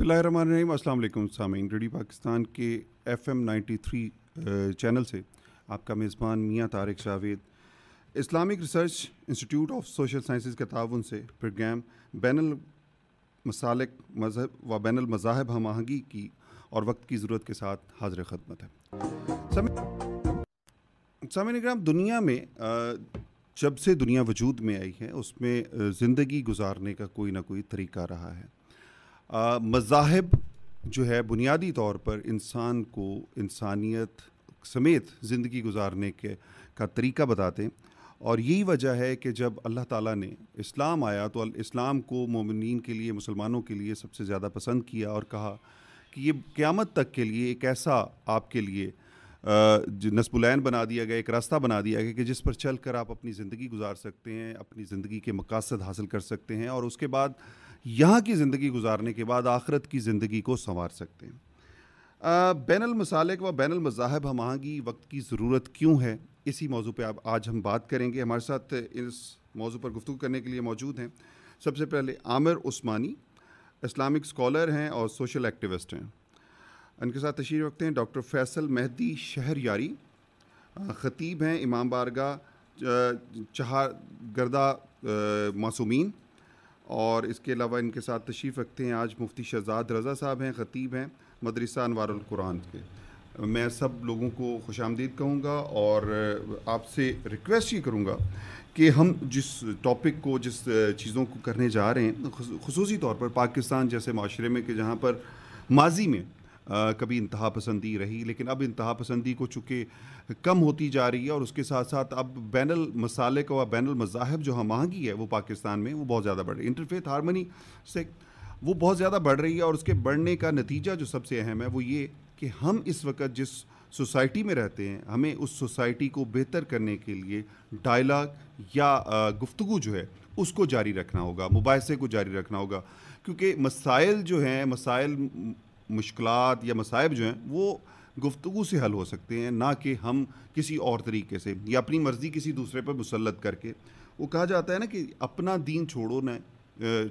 बिसमीम अल्लाम सामीन रेडी पाकिस्तान के F M ninety three channel से आपका मेज़बान मियाँ Tariq Javed Islamic research institute of social science के ताउन से प्रोग्राम बैन मसालक मजहब व बैन मज़ाहब हम आहंगी की और वक्त की ज़रूरत के साथ हाजिर खदमत है सामिन ग्राम दुनिया में जब से दुनिया वजूद में आई है उसमें ज़िंदगी गुजारने का कोई ना कोई तरीका रहा है मज़ाहब जो है बुनियादी तौर पर इंसान को इंसानियत समेत ज़िंदगी गुजारने के का तरीका बताते हैं और यही वजह है कि जब अल्लाह ताला ने इस्लाम आया तो इस्लाम को मोमिन के लिए मुसलमानों के लिए सबसे ज़्यादा पसंद किया और कहा कि ये क़्यामत तक के लिए एक ऐसा आपके लिए नस्बुलैन बना दिया गया एक रास्ता बना दिया गया कि जिस पर चल कर आप अपनी ज़िंदगी गुजार सकते हैं अपनी ज़िंदगी के मकासद हासिल कर सकते हैं और उसके बाद यहाँ की ज़िंदगी गुजारने के बाद आखरत की ज़िंदगी को संवार सकते हैं बैन अमसाल व बैन अमज़ाहब हम आहंगी वक्त की ज़रूरत क्यों है इसी मौजू पर आज हम बात करेंगे हमारे साथ इस मौजू पर गुफ्तु करने के लिए मौजूद हैं सबसे पहले आमिर उस्मानी इस्लामिक स्कॉलर हैं और सोशल एक्टिविस्ट हैं इनके साथ तशीर रखते हैं डॉक्टर फैसल मेहदी शहर यारी ख़तीब हैं इमाम बारगा चहार गर्दा मासूमी और इसके अलावा इनके साथ तशीफ़ रखते हैं आज मुफ्ती शहजाद रज़ा साहब हैं ख़तीब हैं मदरसा अनवारकुरान के मैं सब लोगों को खुश आमदीद कहूँगा और आपसे रिक्वेस्ट ये करूँगा कि हम जिस टॉपिक को जिस चीज़ों को करने जा रहे हैं खसूसी तौर पर पाकिस्तान जैसे माशरे में कि जहाँ पर माजी में आ, कभी इंतहा पसंदी रही लेकिन अब इंतहा पसंदी को चूँकि कम होती जा रही है और उसके साथ साथ अब बैन मसाले का बैन बैनल मजाहब जो महंगी है वो पाकिस्तान में वो बहुत ज़्यादा बढ़ रही है इंटरफेथ हारमनी से वो बहुत ज़्यादा बढ़ रही है और उसके बढ़ने का नतीजा जो सबसे अहम है वो ये कि हम इस वक्त जिस सोसाइटी में रहते हैं हमें उस सोसाइटी को बेहतर करने के लिए डायलाग या गुफ्तु जो है उसको जारी रखना होगा मुबासे को जारी रखना होगा क्योंकि मसाइल जो हैं मसाइल मुश्किल या मसाइब जो हैं वो गुफ्तु से हल हो सकते हैं ना कि हम किसी और तरीके से या अपनी मर्ज़ी किसी दूसरे पर मुसलत करके वो कहा जाता है ना कि अपना दीन छोड़ो ना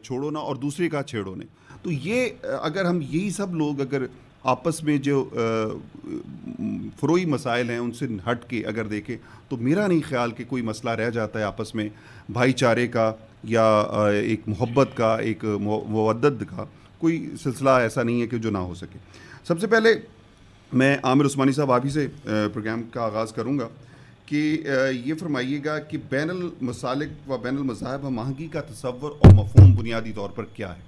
छोड़ो ना और दूसरे का छेड़ो ने तो ये अगर हम यही सब लोग अगर आपस में जो फ्रोई मसाइल हैं उनसे हट के अगर देखें तो मेरा नहीं ख्याल कि कोई मसला रह जाता है आपस में भाईचारे का या एक मोहब्बत का एक मदद का कोई सिलसिला ऐसा नहीं है कि जो ना हो सके सबसे पहले मैं आमिर उस्मानी साहब आप ही से प्रोग्राम का आगाज़ करूँगा कि ये फरमाइएगा कि बैन मसालिक व बैन मज़ाहब महंगी का तस्वर और मफहम बुनियादी तौर पर क्या है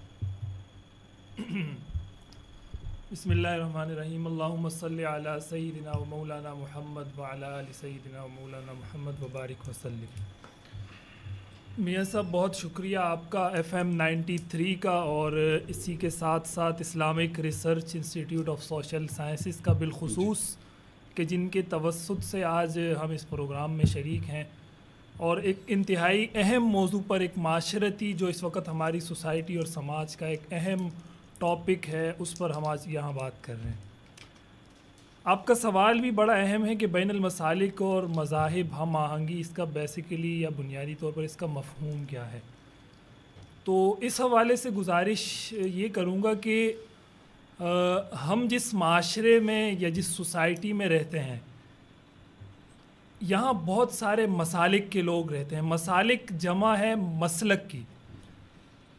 बसमीम सईदिन मौलाना महमद वाल सईदिन मौलाना महमद वबारिक वसलम मियाँ साहब बहुत शुक्रिया आपका एफ एम नाइन्टी थ्री का और इसी के साथ साथ Islamic research institute of Social Sciences का बिलखसूस के जिनके तवसत से आज हम इस प्रोग्राम में शरीक हैं और एक इंतहाई अहम मौजू पर एक माशरती जो इस वक्त हमारी सोसाइटी और समाज का एक अहम टॉपिक है उस पर हम आज यहाँ बात कर रहे हैं आपका सवाल भी बड़ा अहम है कि बैन अमसालिक और मज़ाहब हम आहंगी इसका बेसिकली या बुनियादी तौर पर इसका मफहूम क्या है तो इस हवाले से गुजारिश ये करूँगा कि आ, हम जिस माशरे में या जिस सोसाइटी में रहते हैं यहाँ बहुत सारे मसालिक के लोग रहते हैं मसालिक जमा है मसलक की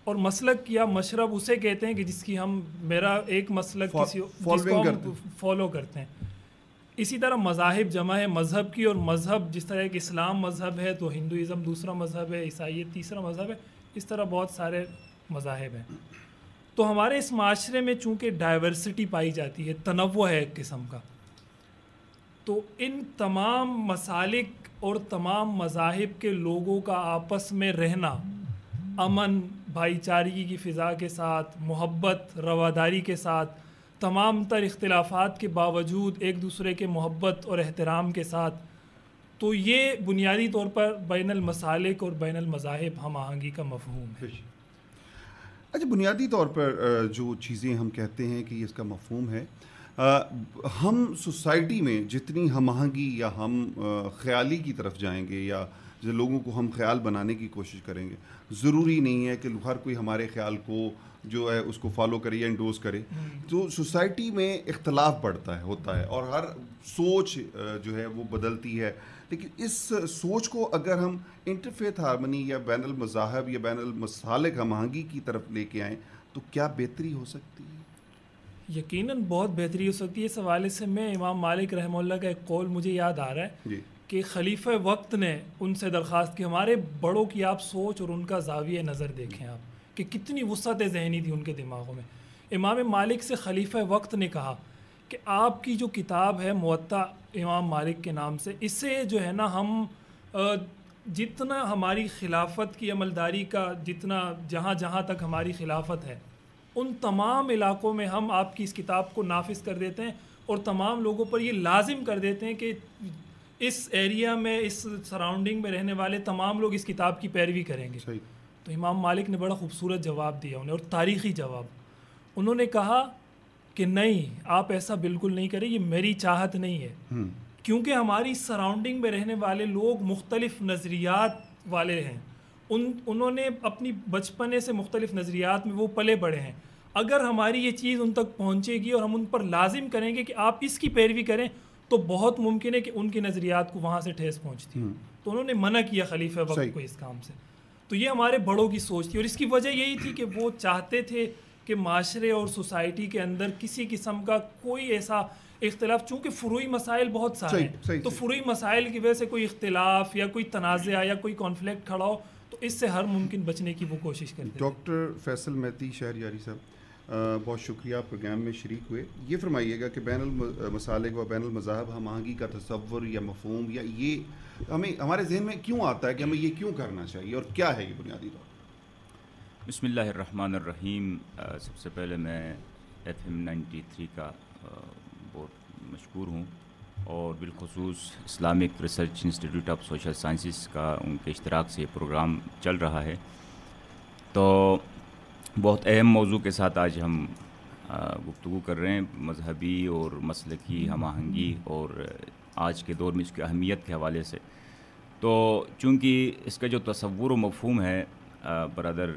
और मसलक या मशरब उसे कहते हैं कि जिसकी हम मेरा एक मसलक किसी फॉलो करते हैं इसी तरह मजाहब जमा है मज़हब की और मज़हब जिस तरह एक इस्लाम मज़हब है तो हिंदुज़म दूसरा मज़हब है ईसाइत तीसरा मज़हब है इस तरह बहुत सारे मजाहब हैं तो हमारे इस माशरे में चूँकि डाइवर्सिटी पाई जाती है तनव है एक किस्म का तो इन तमाम मसालिक और तमाम मजाहब के लोगों का आपस में रहना अमन भाईचारगी की फ़िज़ा के साथ मोहब्बत रवादारी के साथ तमाम तर अख्तलाफात के बावजूद एक दूसरे के मोहब्बत और एहतराम के साथ तो ये बुनियादी तौर पर बैन मसालिक और बैन मज़ाहब हम आहंगी का मफहूम है अच्छा बुनियादी तौर पर जो चीज़ें हम कहते हैं कि इसका मफहूम है आ, हम सोसाइटी में जितनी हम आहंगी या हम ख्याली की तरफ जाएंगे या जो लोगों को हम ख्याल बनाने की कोशिश करेंगे ज़रूरी नहीं है कि हर कोई हमारे ख्याल को जो है उसको फॉलो करे या इंडोज करे हम्म। तो सोसाइटी में इख्तलाफ बढ़ता है होता है और हर सोच जो है वो बदलती है लेकिन इस सोच को अगर हम इंटरफेथ हारमनी या बैन मजाहब या बैन मसालिक हमहंगी की तरफ लेके आएँ तो क्या बेहतरी हो सकती है यकीनन बहुत बेहतरी हो सकती है इस हवाले से मैं इमाम मालिक रहमल्ला का एक कौल मुझे याद आ रहा है कि खलीफ वक्त ने उनसे दरख्वास्त की हमारे बड़ों की आप सोच और उनका जाविय नज़र देखें आप कि कितनी वसत जहनी थी उनके दिमागों में इमाम मालिक से खलीफ वक्त ने कहा कि आपकी जो किताब है मुत्ता इमाम मालिक के नाम से इसे जो है ना हम जितना हमारी खिलाफत की अमलदारी का जितना जहाँ जहाँ तक हमारी खिलाफत है उन तमाम इलाकों में हम आपकी इस किताब को नाफिज कर देते हैं और तमाम लोगों पर ये लाजिम कर देते हैं कि इस एरिया में इस सराउंडिंग में रहने वाले तमाम लोग इस किताब की पैरवी करेंगे तो इमाम मालिक ने बड़ा खूबसूरत जवाब दिया उन्हें और तारीख़ी जवाब उन्होंने कहा कि नहीं आप ऐसा बिल्कुल नहीं करें ये मेरी चाहत नहीं है हम्म। क्योंकि हमारी सराउंडिंग में रहने वाले लोग मुख्तलिफ नज़रियात वाले हैं उन उन्होंने अपनी बचपने से मुख्तलिफ नज़रियात में वो पले बड़े हैं अगर हमारी ये चीज़ उन तक पहुँचेगी और हम उन पर लाजिम करेंगे कि आप इसकी पैरवी करें तो बहुत मुमकिन है कि उनके नज़रियात को वहाँ से ठेस पहुँचती हम्म। तो उन्होंने मना किया खलीफा वक्त को इस काम से तो ये हमारे बड़ों की सोच थी और इसकी वजह यही थी कि वो चाहते थे कि माशरे और सोसाइटी के अंदर किसी किस्म का कोई ऐसा इख्तलाफ चूँकि फ्रूई मसाइल बहुत सारे हैं तो फ्रूई मसाइल की वजह से कोई इख्तलाफ या कोई तनाज़ या कोई कॉन्फ्लिक्ट खड़ा हो तो इससे हर मुमकिन बचने की वो कोशिश करें डॉक्टर फैसल मेहती शहर यारी साहब बहुत शुक्रिया प्रोग्राम में शरीक हुए ये फरमाइएगा कि बैन मसालिक व बैन मज़ाहब हम आहंगी का तस्वर या मफहम या ये हमें हमारे जहन में क्यों आता है कि हमें ये क्यों करना चाहिए और क्या है ये बुनियादी तौर बसमिल्ल रहीम सबसे पहले मैं एफ एम नाइन्टी थ्री का बहुत मशहूर हूँ और बिलखसूस Islamic research institute of Social Sciences का उनके इश्तराक से ये प्रोग्राम चल रहा है तो बहुत अहम मौजू के साथ आज हम गुफ्तु कर रहे हैं मजहबी और मसल की हम आहंगी और आज के दौर में इसकी अहमियत के हवाले से तो चूँकि इसका जो तस्वुर मफहूम है ब्रदर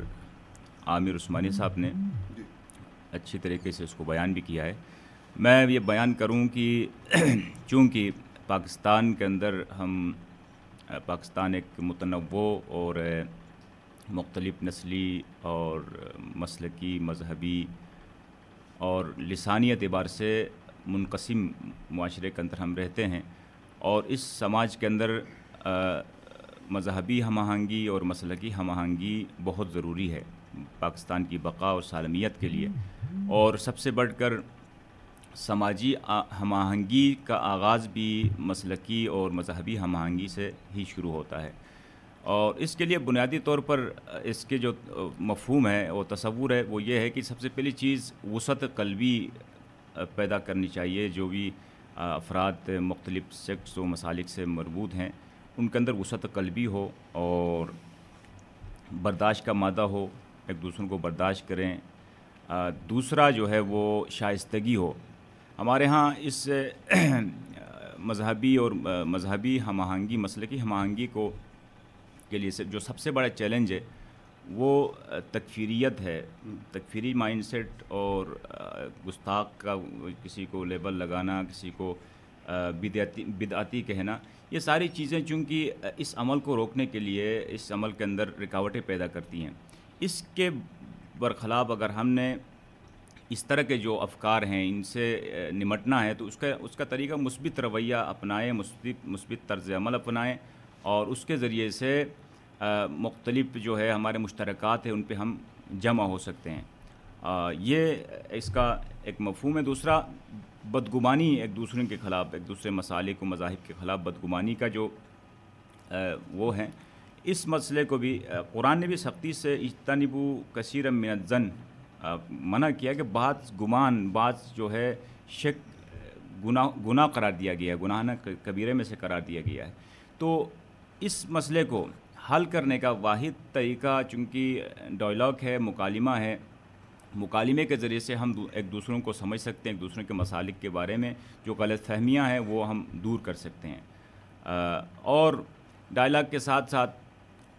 आमिर उस्मानी साहब ने अच्छी तरीके से उसको बयान भी किया है मैं ये बयान करूं कि चूँकि पाकिस्तान के अंदर हम पाकिस्तान एक मुतनवो और मुख्तलिफ़ नस्ली और मसलकी मजहबी और लसानी अतबार से मुनकसम माशरे के अंदर हम रहते हैं और इस समाज के अंदर मजहबी हम आहंगी और मसलकी हम आहंगी बहुत ज़रूरी है पाकिस्तान की बका और सालमियत के लिए और सबसे बढ़ कर समाजी हम आहंगी का आगाज़ भी मसलकी और मजहबी हम आहंगी से ही शुरू होता है और इसके लिए बुनियादी तौर पर इसके जो मफहूम है वो तस्वूर है वो ये है कि सबसे पहली चीज़ वसत कलवी पैदा करनी चाहिए जो भी अफराद मुख्तलिफ सेक्ट्स व मसालिक से मरबूत हैं उनके अंदर वसत कलवी हो और बर्दाश्त का मादा हो एक दूसरों को बर्दाश्त करें दूसरा जो है वो शाइस्तगी हो हमारे यहाँ इस मजहबी और मजहबी हम आहंगी मसल की हम आहंगी को के लिए जो सबसे बड़ा चैलेंज है वो तकफीरीत है तकफीरी माइंडसेट और गुस्ताख का किसी को लेबल लगाना किसी को बिदाती बिदाती कहना ये सारी चीज़ें चूँकि इस अमल को रोकने के लिए इस अमल के अंदर रुकावटें पैदा करती हैं इसके बरखलाफ अगर हमने इस तरह के जो अफकार हैं इनसे निमटना है तो उसका उसका तरीका मुस्बित रवैया अपनाएं मुस्बित मुस्बित तर्ज अमल अपनाएं और उसके ज़रिए से मुख्तलिफ़ जो है हमारे मुश्तरक़ात है उन पर हम जमा हो सकते हैं आ, ये इसका एक मफहम है दूसरा बदगुमानी एक दूसरे के ख़िलाफ़ एक दूसरे मसाले को मजाहब के ख़िलाफ़ बदगुमानी का जो आ, वो है इस मसले को भी कुरान ने भी सख्ती से इजतनबू कसर मिनजन मना किया कि बात गुमान बात जो है शक गुना गुना करार दिया गया है गुनाह कबीरे में से करार दिया गया है तो इस मसले को हल करने का वाद तरीका चूँकि डायलॉग है मुकालमा है मुकालमे के ज़रिए से हम एक दूसरों को समझ सकते हैं एक दूसरे के मसालिक के बारे में जो गलत फहमियाँ हैं वो हम दूर कर सकते हैं आ, और डायलॉग के साथ साथ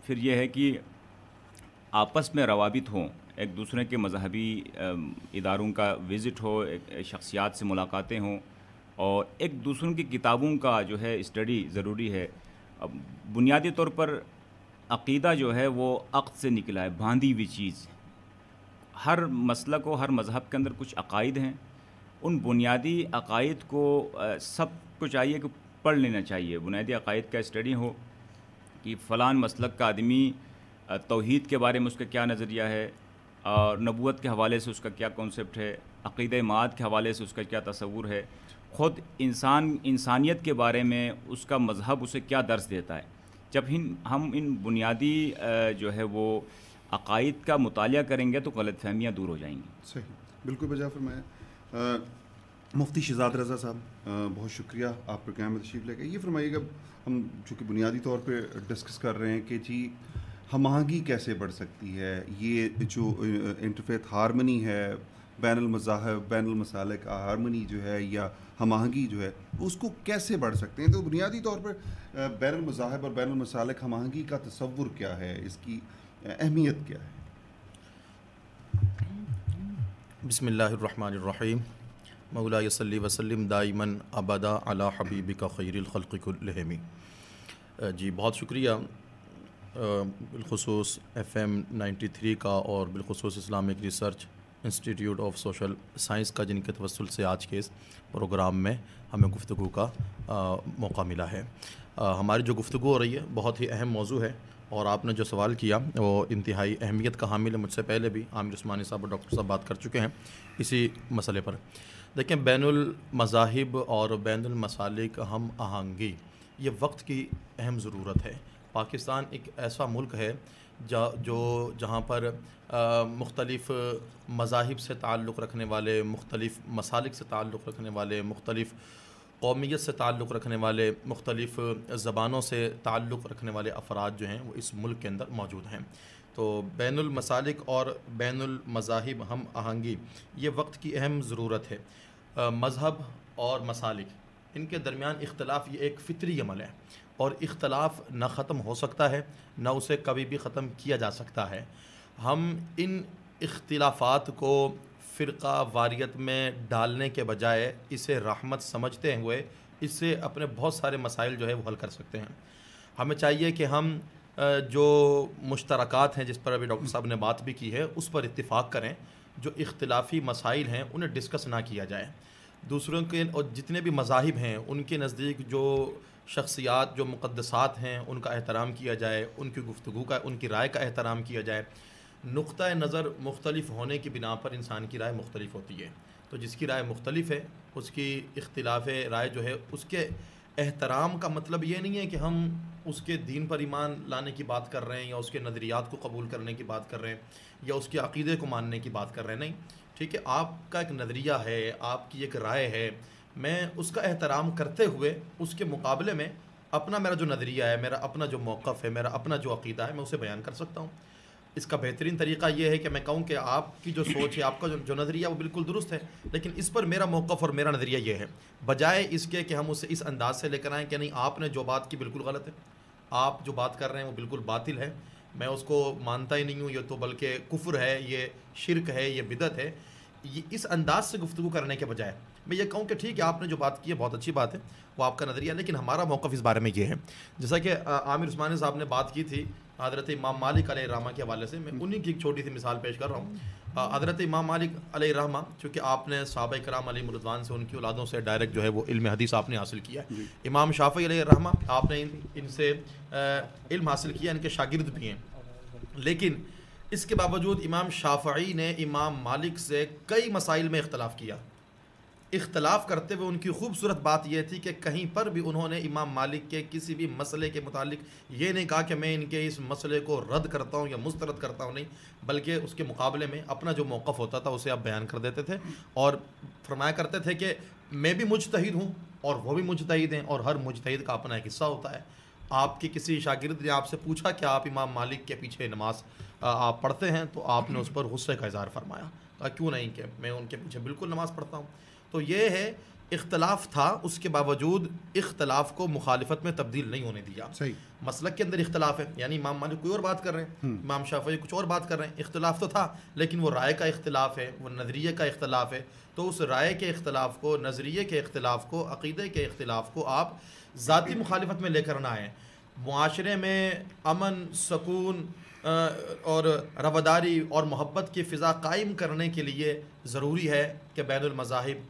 फिर यह है कि आपस में रवाबित हों एक दूसरे के मजहबी इदारों का विज़िट हो शख्सियात से मुलाकातें हों और एक दूसरों की किताबों का जो है स्टडी ज़रूरी है अब बुनियादी तौर पर अकीदा जो है वो अक्त से निकला है बांधी हुई चीज़ हर मसल को हर मज़हब के अंदर कुछ अकायद हैं उन बुनियादी अकायद को सबको चाहिए कि पढ़ लेना चाहिए बुनियादी अकायद का स्टडी हो कि फ़लान मसलक का आदमी तोहद के बारे में उसका क्या नज़रिया है और नबूत के हवाले से उसका क्या कॉन्सेप्ट है अकीद माद के हवाले से उसका क्या तस्वूर है ख़ुद इंसान इंसानियत के बारे में उसका मज़हब उसे क्या दर्स देता है जब इन हम इन बुनियादी जो है वो अकायद का मुताल करेंगे तो गलत फहमियाँ दूर हो जाएंगी सही बिल्कुल बजा फरमाया मुफ्ती शहजाद रजा साहब बहुत शुक्रिया आप प्रोग्राम में तशीफ लेकर ये फरमाइएगा हम चूँकि बुनियादी तौर पर डिस्कस कर रहे हैं कि जी हम कैसे बढ़ सकती है ये जो इंटरफेथ हारमनी है बैन मज़ाहब बैन मसालक हारमनी जो है या हम आहंगी जो है उसको कैसे बढ़ सकते हैं तो बुनियादी तौर पर बैन मज़ाहब और बैन मसालक हम आहंगी का तस्वुर क्या है इसकी अहमियत क्या है बसमीम मौला यसली वसलम दाइमन अबदा अला हबीब का खैरखलमी जी बहुत शुक्रिया बिलखसूस एफ़ एम नाइन्टी थ्री का और बिलखसूस Islamic research institute of social Science का जिनके तवसल से आज के इस प्रोग्राम में हमें गुफ्तु का आ, मौका मिला है आ, हमारी जो गुफ्तु हो रही है बहुत ही अहम मौजू है और आपने जो सवाल किया वो इंतहाई अहमियत का हामिल है मुझसे पहले भी आमिर उस्मानी साहब और डॉक्टर साहब बात कर चुके हैं इसी मसले पर देखें बैन मज़ाहिब और बैन मसालिक हम आहंगी ये वक्त की अहम ज़रूरत है पाकिस्तान एक ऐसा मुल्क है जो जहाँ पर मुख्तलिफ़ मजाहिब से ताल्लुक़ रखने वाले मुख्तलिफ़ मसालिक से ताल्लुक़ रखने वाले मुख्तलिफ़ कौमीत से ताल्लुक़ रखने वाले मुख्तलिफ़ ज़बानों से ताल्लुक़ रखने वाले अफराद जो हैं वो इस मुल्क के अंदर मौजूद हैं तो बैनमसालिक और बैनमज़ाहब हम आहंगी ये वक्त की अहम ज़रूरत है मज़हब और मसालिक इनके दरमियान इख्तलाफ ये एक फ़ितरी अमल है और इख्तलाफ न ख़त्म हो सकता है ना उसे कभी भी ख़त्म किया जा सकता है हम इन इख्तलाफात को फ़िरका वारियत में डालने के बजाय इसे रहमत समझते हुए इससे अपने बहुत सारे मसाइल जो है वो हल कर सकते हैं हमें चाहिए कि हम जो मुश्तरक हैं जिस पर अभी डॉक्टर साहब ने बात भी की है उस पर इतफाक़ करें जो इख्तलाफी मसाइल हैं उन्हें डिस्कस ना किया जाए दूसरों के और जितने भी मजाहिब हैं उनके नज़दीक जो शख्सियात जो मुक़दसात हैं उनका एहतराम किया जाए उनकी गुफ्तु का उनकी राय का एहतराम किया जाए नुक़ नज़र मुख्तलिफ होने की बिना पर इंसान की राय मुख्तलिफ होती है तो जिसकी राय मुख्तलिफ है उसकी इख्तलाफ राय जो है उसके एहतराम का मतलब ये नहीं है कि हम उसके दीन पर ईमान लाने की बात कर रहे हैं या उसके नज़रियात को कबूल करने की बात कर रहे हैं या उसके अकीदे को मानने की बात कर रहे हैं नहीं ठीक है आपका एक नज़रिया है आपकी एक राय है मैं उसका एहतराम करते हुए उसके मुकाबले में अपना मेरा जो नज़रिया है मेरा अपना जो मौक़ है मेरा अपना जो अकीदा है मैं उसे बयान कर सकता हूँ इसका बेहतरीन तरीका यह है कि मैं कहूँ कि आपकी जो सोच है आपका जो, जो नज़रिया वो बिल्कुल दुरुस्त है लेकिन इस पर मेरा मौक़ और मेरा नज़रिया यह है बजाय इसके कि हम उसे इस अंदाज से लेकर आएँ कि नहीं आपने जो बात की बिल्कुल गलत है आप जो बात कर रहे हैं वो बिल्कुल बातिल है मैं उसको मानता ही नहीं हूँ ये तो बल्कि कुफ्र है ये शिरक है ये बिदत है ये इस अंदाज से गुफ्तु करने के बजाय मैं ये कहूँ कि ठीक है आपने जो बात की है बहुत अच्छी बात है वो आपका नज़रिया लेकिन हमारा मौक़ इस बारे में ये है जैसा कि आमिर उस्मान साहब ने बात की थी हज़रत इमाम मालिक रामा के हवाले से मैं हम्म। उन्हीं की एक छोटी सी मिसाल पेश कर रहा हूँ हज़रत इमाम मालिक रहमा चूँकि आपने साहब कराम अली मुरदवान से उनकी औलादों से डायरेक्ट जो है वो इल्म हदीस आपने हासिल किया है इमाम शाफ़ी रहमा आपने इनसे इल्म हासिल किया इनके शागिर्द भी हैं लेकिन इसके बावजूद इमाम शाफी ने इमाम मालिक से कई मसाइल में इख्तलाफ किया इख्तलाफ करते हुए उनकी खूबसूरत बात यह थी कि कहीं पर भी उन्होंने इमाम मालिक के किसी भी मसले के मुतालिक ये नहीं कहा कि मैं इनके इस मसले को रद्द करता हूँ या मुस्तरद करता हूँ नहीं बल्कि उसके मुकाबले में अपना जो मौक़ होता था उसे आप बयान कर देते थे और फरमाया करते थे कि मैं भी मुजतहिद हूँ और वह भी मुजतहिद हैं और हर मुजतहिद का अपना एक हिस्सा होता है आपके किसी शागिर्द ने आपसे पूछा कि आप इमाम मालिक के पीछे नमाज आप पढ़ते हैं तो आपने उस पर गुस्से का इजहार फरमाया कहा क्यों नहीं कि मैं उनके पीछे बिल्कुल नमाज़ पढ़ता हूँ तो ये है इख्तलाफ था उसके बावजूद इख्तलाफ को मुखालफत में तब्दील नहीं होने दिया सही मसलक के अंदर इख्तलाफ है यानी इमाम मालिक कोई और बात कर रहे हैं हम्म। इमाम शाफी कुछ और बात कर रहे हैं इख्तलाफ तो था लेकिन वो राय का इख्तलाफ है वो नज़रिए का इख्तलाफ है तो उस राय के इख्तलाफ को नज़रिए के इख्तलाफ को अकीदे के इख्तलाफ को आप ज़ाती मुखालफत में लेकर ना आएँ माशरे में अमन सकून और रवादारी और मोहब्बत की फ़िज़ा कायम करने के लिए ज़रूरी है कि बैन मज़ाहिब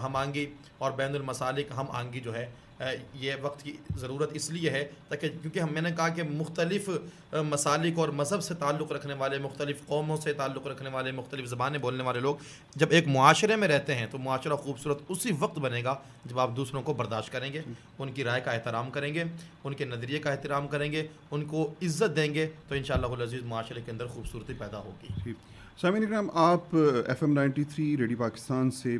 हम आँगी और बैन मसालिक हम आंगी जो है ये वक्त की ज़रूरत इसलिए है ताकि क्योंकि हम मैंने कहा कि मुख्तलिफ़ मसालिक और मज़हब से ताल्लुक़ रखने वाले मुख्तलिफ़ कौमों से ताल्लुक़ रखने वाले मुख्तलिफ़ ज़बानें बोलने वाले लोग जब एक माशरे में रहते हैं तो माशरा खूबसूरत उसी वक्त बनेगा जब आप दूसरों को बर्दाश्त करेंगे उनकी राय का एहतराम करेंगे उनके नज़रिए का एहतराम करेंगे उनको इज़्ज़त देंगे तो इन शजीज़ माशरे के अंदर खूबसूरती पैदा होगी सामिन आप F M ninety three radio Pakistan से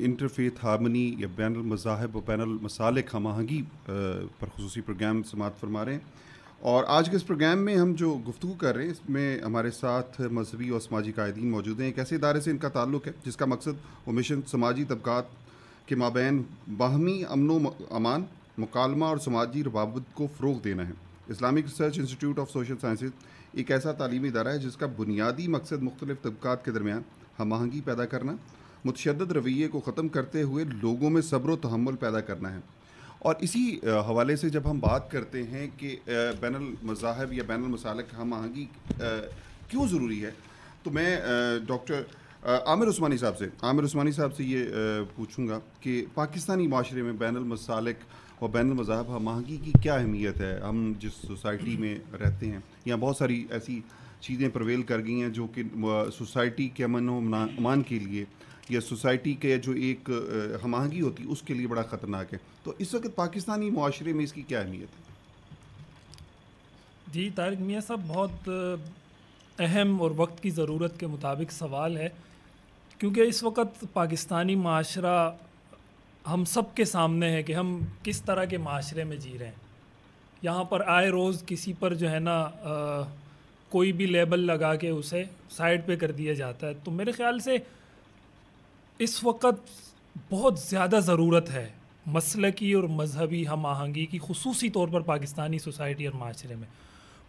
इंटरफेथ हारमनी या बैन मज़ाहब और बैन मसालिक हम आहंगी पर खसूस प्रोग्राम समात फरमा रहे हैं और आज के इस प्रोग्राम में हम जो गुफ्तु कर रहे हैं इसमें हमारे साथ मजहबी और समाजी कायदीन मौजूद हैं एक ऐसे इदारे से इनका ताल्लुक है जिसका मकसद व मिशन समाजी तबक़ात के माबेन बाहमी अमन अमान मकालमा और समाजी रवाबत को फ़रोग देना है Islamic research institute of social Science एक ऐसा तलीमी इदारा है जिसका बुनियादी मकसद मुख्तलिफ तबक़ात के दरमियान हम आहंगी पैदा करना मुतशद रवैये को ख़त्म करते हुए लोगों में सब्र तहमल पैदा करना है और इसी हवाले से जब हम बात करते हैं कि बैन मज़ाहब या बैन मसालक हम आहंगी क्यों ज़रूरी है तो मैं डॉक्टर आमिर उस्मानी साहब से आमिर उस्मानी साहब से ये पूछूंगा कि पाकिस्तानी माशरे में बैन मसालक और बैन मज़ाहब हम हाँ, आहंगी की क्या अहमियत है हम जिस सोसाइटी में रहते हैं यहाँ बहुत सारी ऐसी चीज़ें प्रवेल कर गई हैं जो कि सोसाइटी के अमन अमान के लिए या सोसाइटी के जो एक हमआहंगी होती है उसके लिए बड़ा ख़तरनाक है तो इस वक्त पाकिस्तानी माशरे में इसकी क्या अहमियत है जी तारिक मियाँ साहब बहुत अहम और वक्त की ज़रूरत के मुताबिक सवाल है क्योंकि इस वक्त पाकिस्तानी माशरा हम सब के सामने है कि हम किस तरह के माशरे में जी रहे हैं यहाँ पर आए रोज़ किसी पर जो है ना कोई भी लेबल लगा के उसे साइड पे कर दिया जाता है तो मेरे ख़्याल से इस वक्त बहुत ज़्यादा ज़रूरत है मसलकी और मजहबी हम आहंगी की खसूसी तौर पर पाकिस्तानी सोसाइटी और माशरे में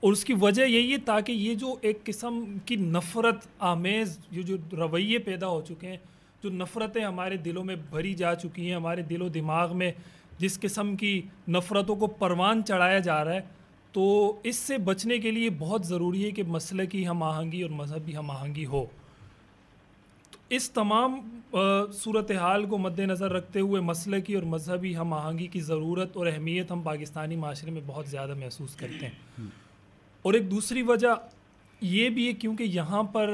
और उसकी वजह यही है ताकि ये जो एक किस्म की नफ़रत आमेज़ ये जो रवैये पैदा हो चुके हैं जो नफ़रतें हमारे दिलों में भरी जा चुकी हैं हमारे दिलो दिमाग में जिस किस्म की नफ़रतों को परवान चढ़ाया जा रहा है तो इससे बचने के लिए बहुत ज़रूरी है कि मसल की हम आहंगी और मजहबी हम आहंगी हो इस तमाम सूरत हाल को मद्देनज़र रखते हुए मसल की और मजहबी हम आहंगी की ज़रूरत और अहमियत हम पाकिस्तानी माशरे में बहुत ज़्यादा महसूस करते हैं हम्म। और एक दूसरी वजह ये भी है क्योंकि यहाँ पर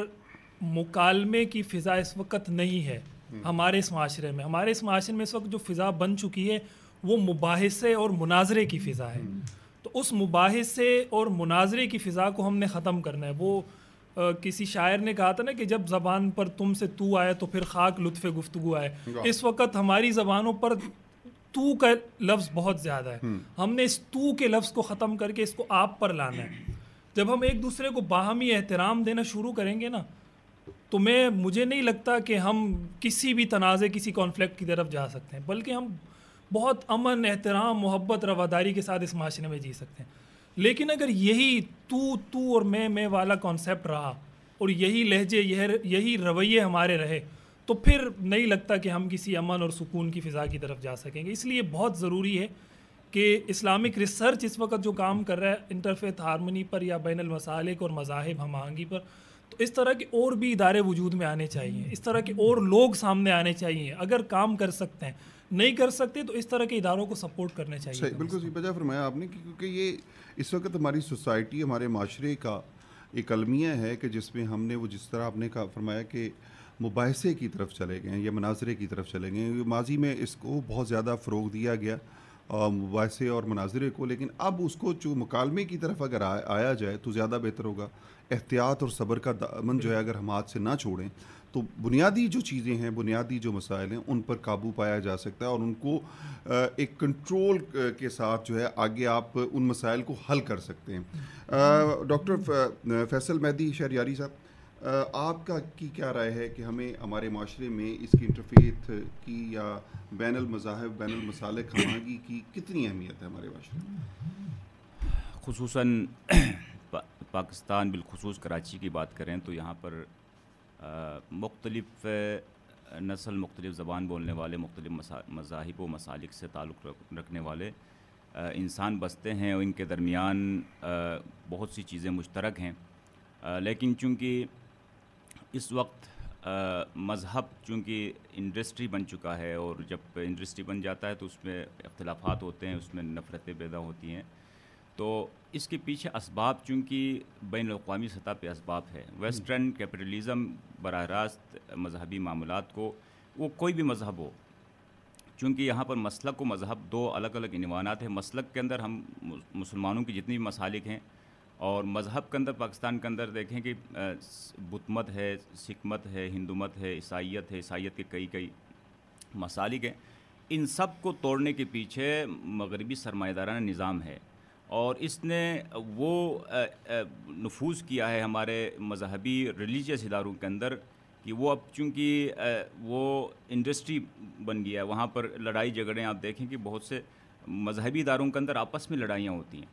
मुकालमे की फ़िज़ा इस वक्त नहीं है हम्म। हमारे इस माशरे में हमारे इस माशरे में इस वक्त जो फ़िज़ा बन चुकी है वो मुबासे और मुनाजरे की फ़िज़ा है हम्म। तो उस मुबासे और मुनाजरे की फ़िज़ा को हमने ख़त्म करना है वो किसी शायर ने कहा था ना कि जब जबान पर तुम से तू आए तो फिर खाक लुत्फ़ गुफ्तु आए इस वक्त हमारी ज़बानों पर तू का लफ्ज़ बहुत ज़्यादा है हम्म। हमने इस तू के लफ्ज़ को ख़त्म करके इसको आप पर लाना है जब हम एक दूसरे को बाहमी एहतराम देना शुरू करेंगे ना तो मैं मुझे नहीं लगता कि हम किसी भी तनाज़े किसी कॉन्फ्लिक्ट की तरफ जा सकते हैं बल्कि हम बहुत अमन एहतराम मोहब्बत रवादारी के साथ इस माशरे में जी सकते हैं लेकिन अगर यही तू तू और मैं मैं वाला कॉन्सेप्ट रहा और यही लहजे यह यही रवैये हमारे रहे तो फिर नहीं लगता कि हम किसी अमन और सुकून की फ़िज़ा की तरफ जा सकेंगे इसलिए बहुत ज़रूरी है कि इस्लामिक रिसर्च इस वक्त जो काम कर रहा है इंटरफेथ हारमोनी पर या बैन मसालिक और मजाहब हम आहंगी पर तो इस तरह के और भी इदारे वजूद में आने चाहिए इस तरह के और लोग सामने आने चाहिए अगर काम कर सकते हैं नहीं कर सकते तो इस तरह के इदारों को सपोर्ट करने चाहिए बिल्कुल सही बजा फरमाया आपने क्योंकि ये इस वक्त हमारी सोसाइटी हमारे माशरे का एक अलमिया है कि जिसमें हमने वो जिस तरह आपने कहा फरमाया कि मुबासे की तरफ चले गए या मनाजरे की तरफ चले गए माजी में इसको बहुत ज़्यादा फ़रोग दिया गया मुबासे और मनाजरे को लेकिन अब उसको जो मुकालमे की तरफ अगर आ, आया जाए तो ज़्यादा बेहतर होगा एहतियात और सब्र का दामन जो है अगर हम हाथ से ना छोड़ें तो बुनियादी जो चीज़ें हैं बुनियादी जो मसाइल हैं उन पर काबू पाया जा सकता है और उनको एक कंट्रोल के साथ जो है आगे आप उन मसाइल को हल कर सकते हैं डॉक्टर फैसल मेहदी शहरियारी साहब आपका की क्या राय है कि हमें हमारे माशरे में इसकी इंटरफेथ की या बैन मज़ाहब बैन मसाल खमागी की कितनी अहमियत है हमारे माशरे में खसूस पाकिस्तान बिलखसूस कराची की बात करें तो यहाँ पर मुख्तलफ़ नस्ल मुख्तलिफ़ ज़बान बोलने वाले मुख्तलिफ़ मजाहब व मसालिक से ताल्लुक़ रखने वाले इंसान बसते हैं और इनके दरमियान बहुत सी चीज़ें मुश्तरक हैं लेकिन चूँकि इस वक्त मज़हब चूँकि इंडस्ट्री बन चुका है और जब इंडस्ट्री बन जाता है तो उसमें अख्तलाफात होते हैं उसमें नफ़रतें पैदा होती हैं तो इसके पीछे इसबाब चूँकि बैन अवी सतह पर इसबाब है वेस्टर्न कैपिटलिज़म बरह रास्त मजहबी मामला को वो कोई भी मजहब हो चूँकि यहाँ पर मसलक व मजहब दो अलग अलग इनवाना हैं मसलक के अंदर हम मुसलमानों की जितनी भी मसालिक हैं और मज़हब के अंदर पाकिस्तान के अंदर देखें कि बुतमत है सिकमत है हिंदुमत है ईसाइत है ईसाइत के कई कई मसालिक हैं इन सब को तोड़ने के पीछे मगरबी सरमादारा निज़ाम है और इसने वो नफूज किया है हमारे मजहबी रिलीजियस इदारों के अंदर कि वो अब चूँकि वो इंडस्ट्री बन गया है वहाँ पर लड़ाई झगड़ें आप देखें कि बहुत से मजहबी इदारों के अंदर आपस में लड़ाइयाँ होती हैं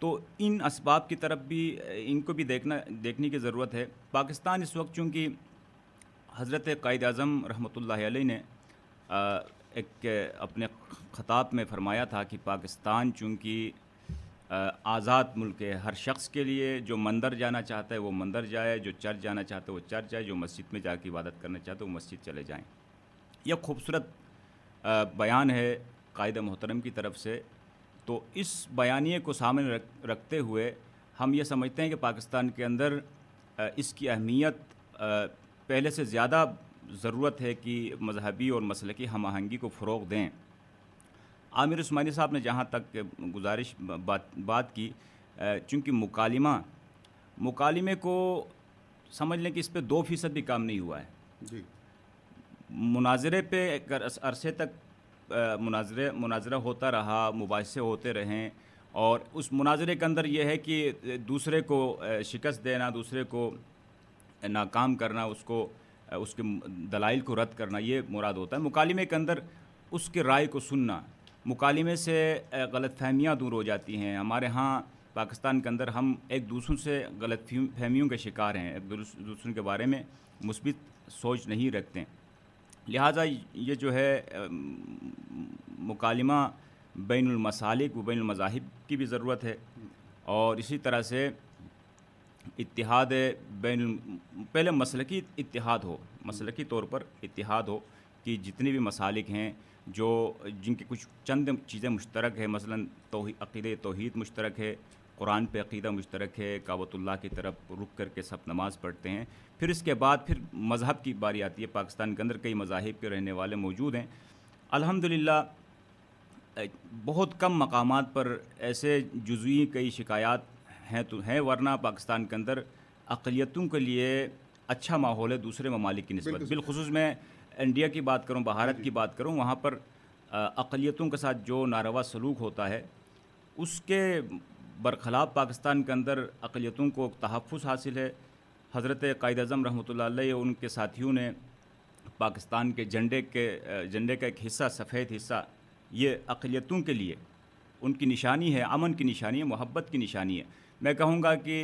तो इन इसबाब की तरफ भी इनको भी देखना देखने की ज़रूरत है पाकिस्तान इस वक्त चूँकि हज़रत कायद अज़म रहमत अलैह ने एक अपने ख़ताब में फरमाया था कि पाकिस्तान चूँकि आज़ाद मुल्क है हर शख्स के लिए जो मंदिर जाना चाहता है वो मंदिर जाए जो चर्च जाना चाहता है वो चर्च जाए जो मस्जिद में जाकर इबादत करना चाहता है वो मस्जिद चले जाएँ यह खूबसूरत बयान है कायद मोहतरम की तरफ से तो इस बयानी को सामने रख रखते हुए हम ये समझते हैं कि पाकिस्तान के अंदर इसकी अहमियत पहले से ज़्यादा ज़रूरत है कि मजहबी और मसल की हम आहंगी को फ़रोग दें आमिर उस्मानी साहब ने जहाँ तक गुजारिश बात बात की चूँकि मुकालिमा मुकालमे को समझ लें कि इस पर दो फीसद भी काम नहीं हुआ है जी मुनाजरे पे अगर अरसे तक मुनाजरे मुनाजरा होता रहा मुबासे होते रहें और उस मुनाजरे के अंदर यह है कि दूसरे को शिकस्त देना दूसरे को नाकाम करना उसको उसके दलाइल को रद्द करना ये मुराद होता है मुकालमे के अंदर उसके राय को सुनना मुकालमे से गलत फहमियाँ दूर हो जाती हैं हमारे यहाँ पाकिस्तान के अंदर हम एक दूसरों से गलत फहमियों के शिकार हैं एक दूसरों के बारे में मुस्बित सोच नहीं रखते लिहाजा ये जो है मुकालमा बैन व बैन की भी ज़रूरत है और इसी तरह से इतिहाद बैन पहले मसलकी इतिहाद हो मसलकी तौर पर इतिहाद हो कि जितने भी मसालिक हैं जो जिनके कुछ चंद चीज़ें मुश्तरक है मसलन तो अकीद तोहद मुश्तरक है कुरान पे अकीदा मुश्तरक है कावतुल्ला की तरफ रुक करके सब नमाज़ पढ़ते हैं फिर इसके बाद फिर मज़हब की बारी आती है पाकिस्तान के अंदर कई मजाहब के रहने वाले मौजूद हैं अल्हम्दुलिल्लाह बहुत कम मकाम पर ऐसे जजवी कई शिकायत हैं तो हैं वरना पाकिस्तान के अंदर अकलीतों के लिए अच्छा माहौल है दूसरे ममालिक की नस्बत बिलखसूस में इंडिया की बात करूँ भारत की बात करूँ वहाँ पर अकलीतों के साथ जो नारवा सलूक होता है उसके बरखलाफ पाकिस्तान के अंदर अकलीतों को तहफ़ हासिल है हज़रत कायद अजम रहमत उनके साथियों ने पाकिस्तान के झंडे के झंडे का एक हिस्सा सफ़ेद हिस्सा ये अकलीतों के लिए उनकी निशानी है अमन की निशानी है मोहब्बत की निशानी है मैं कहूँगा कि